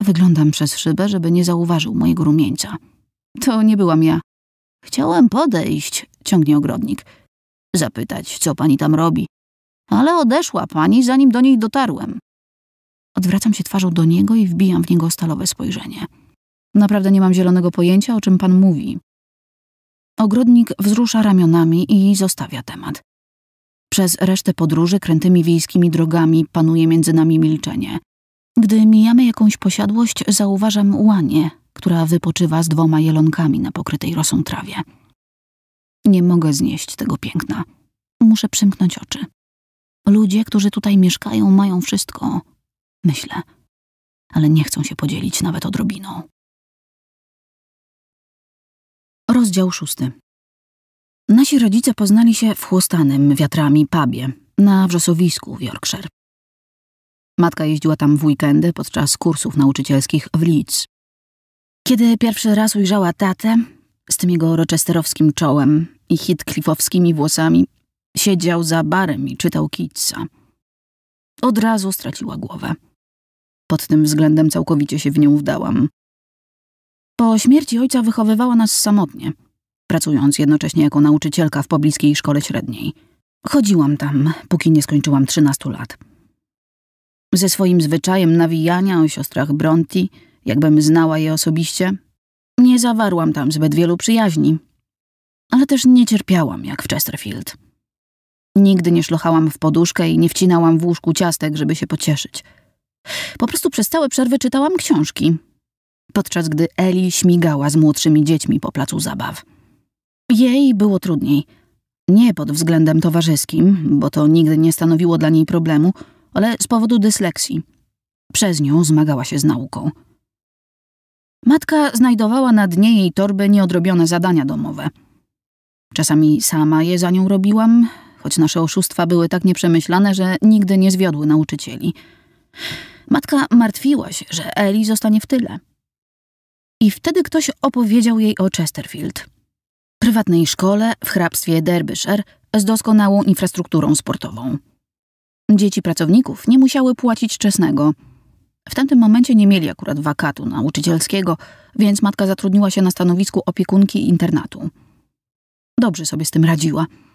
Wyglądam przez szybę, żeby nie zauważył mojego rumieńca. To nie byłam ja. Chciałem podejść, ciągnie ogrodnik, zapytać, co pani tam robi, ale odeszła pani, zanim do niej dotarłem. Odwracam się twarzą do niego i wbijam w niego stalowe spojrzenie. Naprawdę nie mam zielonego pojęcia, o czym pan mówi. Ogrodnik wzrusza ramionami i zostawia temat. Przez resztę podróży krętymi wiejskimi drogami panuje między nami milczenie. Gdy mijamy jakąś posiadłość, zauważam łanie, która wypoczywa z dwoma jelonkami na pokrytej rosą trawie. Nie mogę znieść tego piękna. Muszę przymknąć oczy. Ludzie, którzy tutaj mieszkają, mają wszystko, myślę, ale nie chcą się podzielić nawet odrobiną. Rozdział szósty. Nasi rodzice poznali się w chłostanym wiatrami pubie na wrzosowisku w Yorkshire. Matka jeździła tam w weekendy podczas kursów nauczycielskich w Leeds. Kiedy pierwszy raz ujrzała tatę, z tym jego rochesterowskim czołem i hitklifowskimi włosami, siedział za barem i czytał Kitsa. Od razu straciła głowę. Pod tym względem całkowicie się w nią wdałam. Po śmierci ojca wychowywała nas samotnie, pracując jednocześnie jako nauczycielka w pobliskiej szkole średniej. Chodziłam tam, póki nie skończyłam trzynastu lat. Ze swoim zwyczajem nawijania o siostrach Bronti – jakbym znała je osobiście. Nie zawarłam tam zbyt wielu przyjaźni, ale też nie cierpiałam jak w Chesterfield. Nigdy nie szlochałam w poduszkę i nie wcinałam w łóżku ciastek, żeby się pocieszyć. Po prostu przez całe przerwy czytałam książki, podczas gdy Eli śmigała z młodszymi dziećmi po placu zabaw. Jej było trudniej. Nie pod względem towarzyskim, bo to nigdy nie stanowiło dla niej problemu, ale z powodu dysleksji. Przez nią zmagała się z nauką. Matka znajdowała na dnie jej torby nieodrobione zadania domowe. Czasami sama je za nią robiłam, choć nasze oszustwa były tak nieprzemyślane, że nigdy nie zwiodły nauczycieli. Matka martwiła się, że Eli zostanie w tyle. I wtedy ktoś opowiedział jej o Chesterfield. Prywatnej szkole w hrabstwie Derbyshire z doskonałą infrastrukturą sportową. Dzieci pracowników nie musiały płacić czesnego – w tamtym momencie nie mieli akurat wakatu nauczycielskiego, więc matka zatrudniła się na stanowisku opiekunki internatu. Dobrze sobie z tym radziła –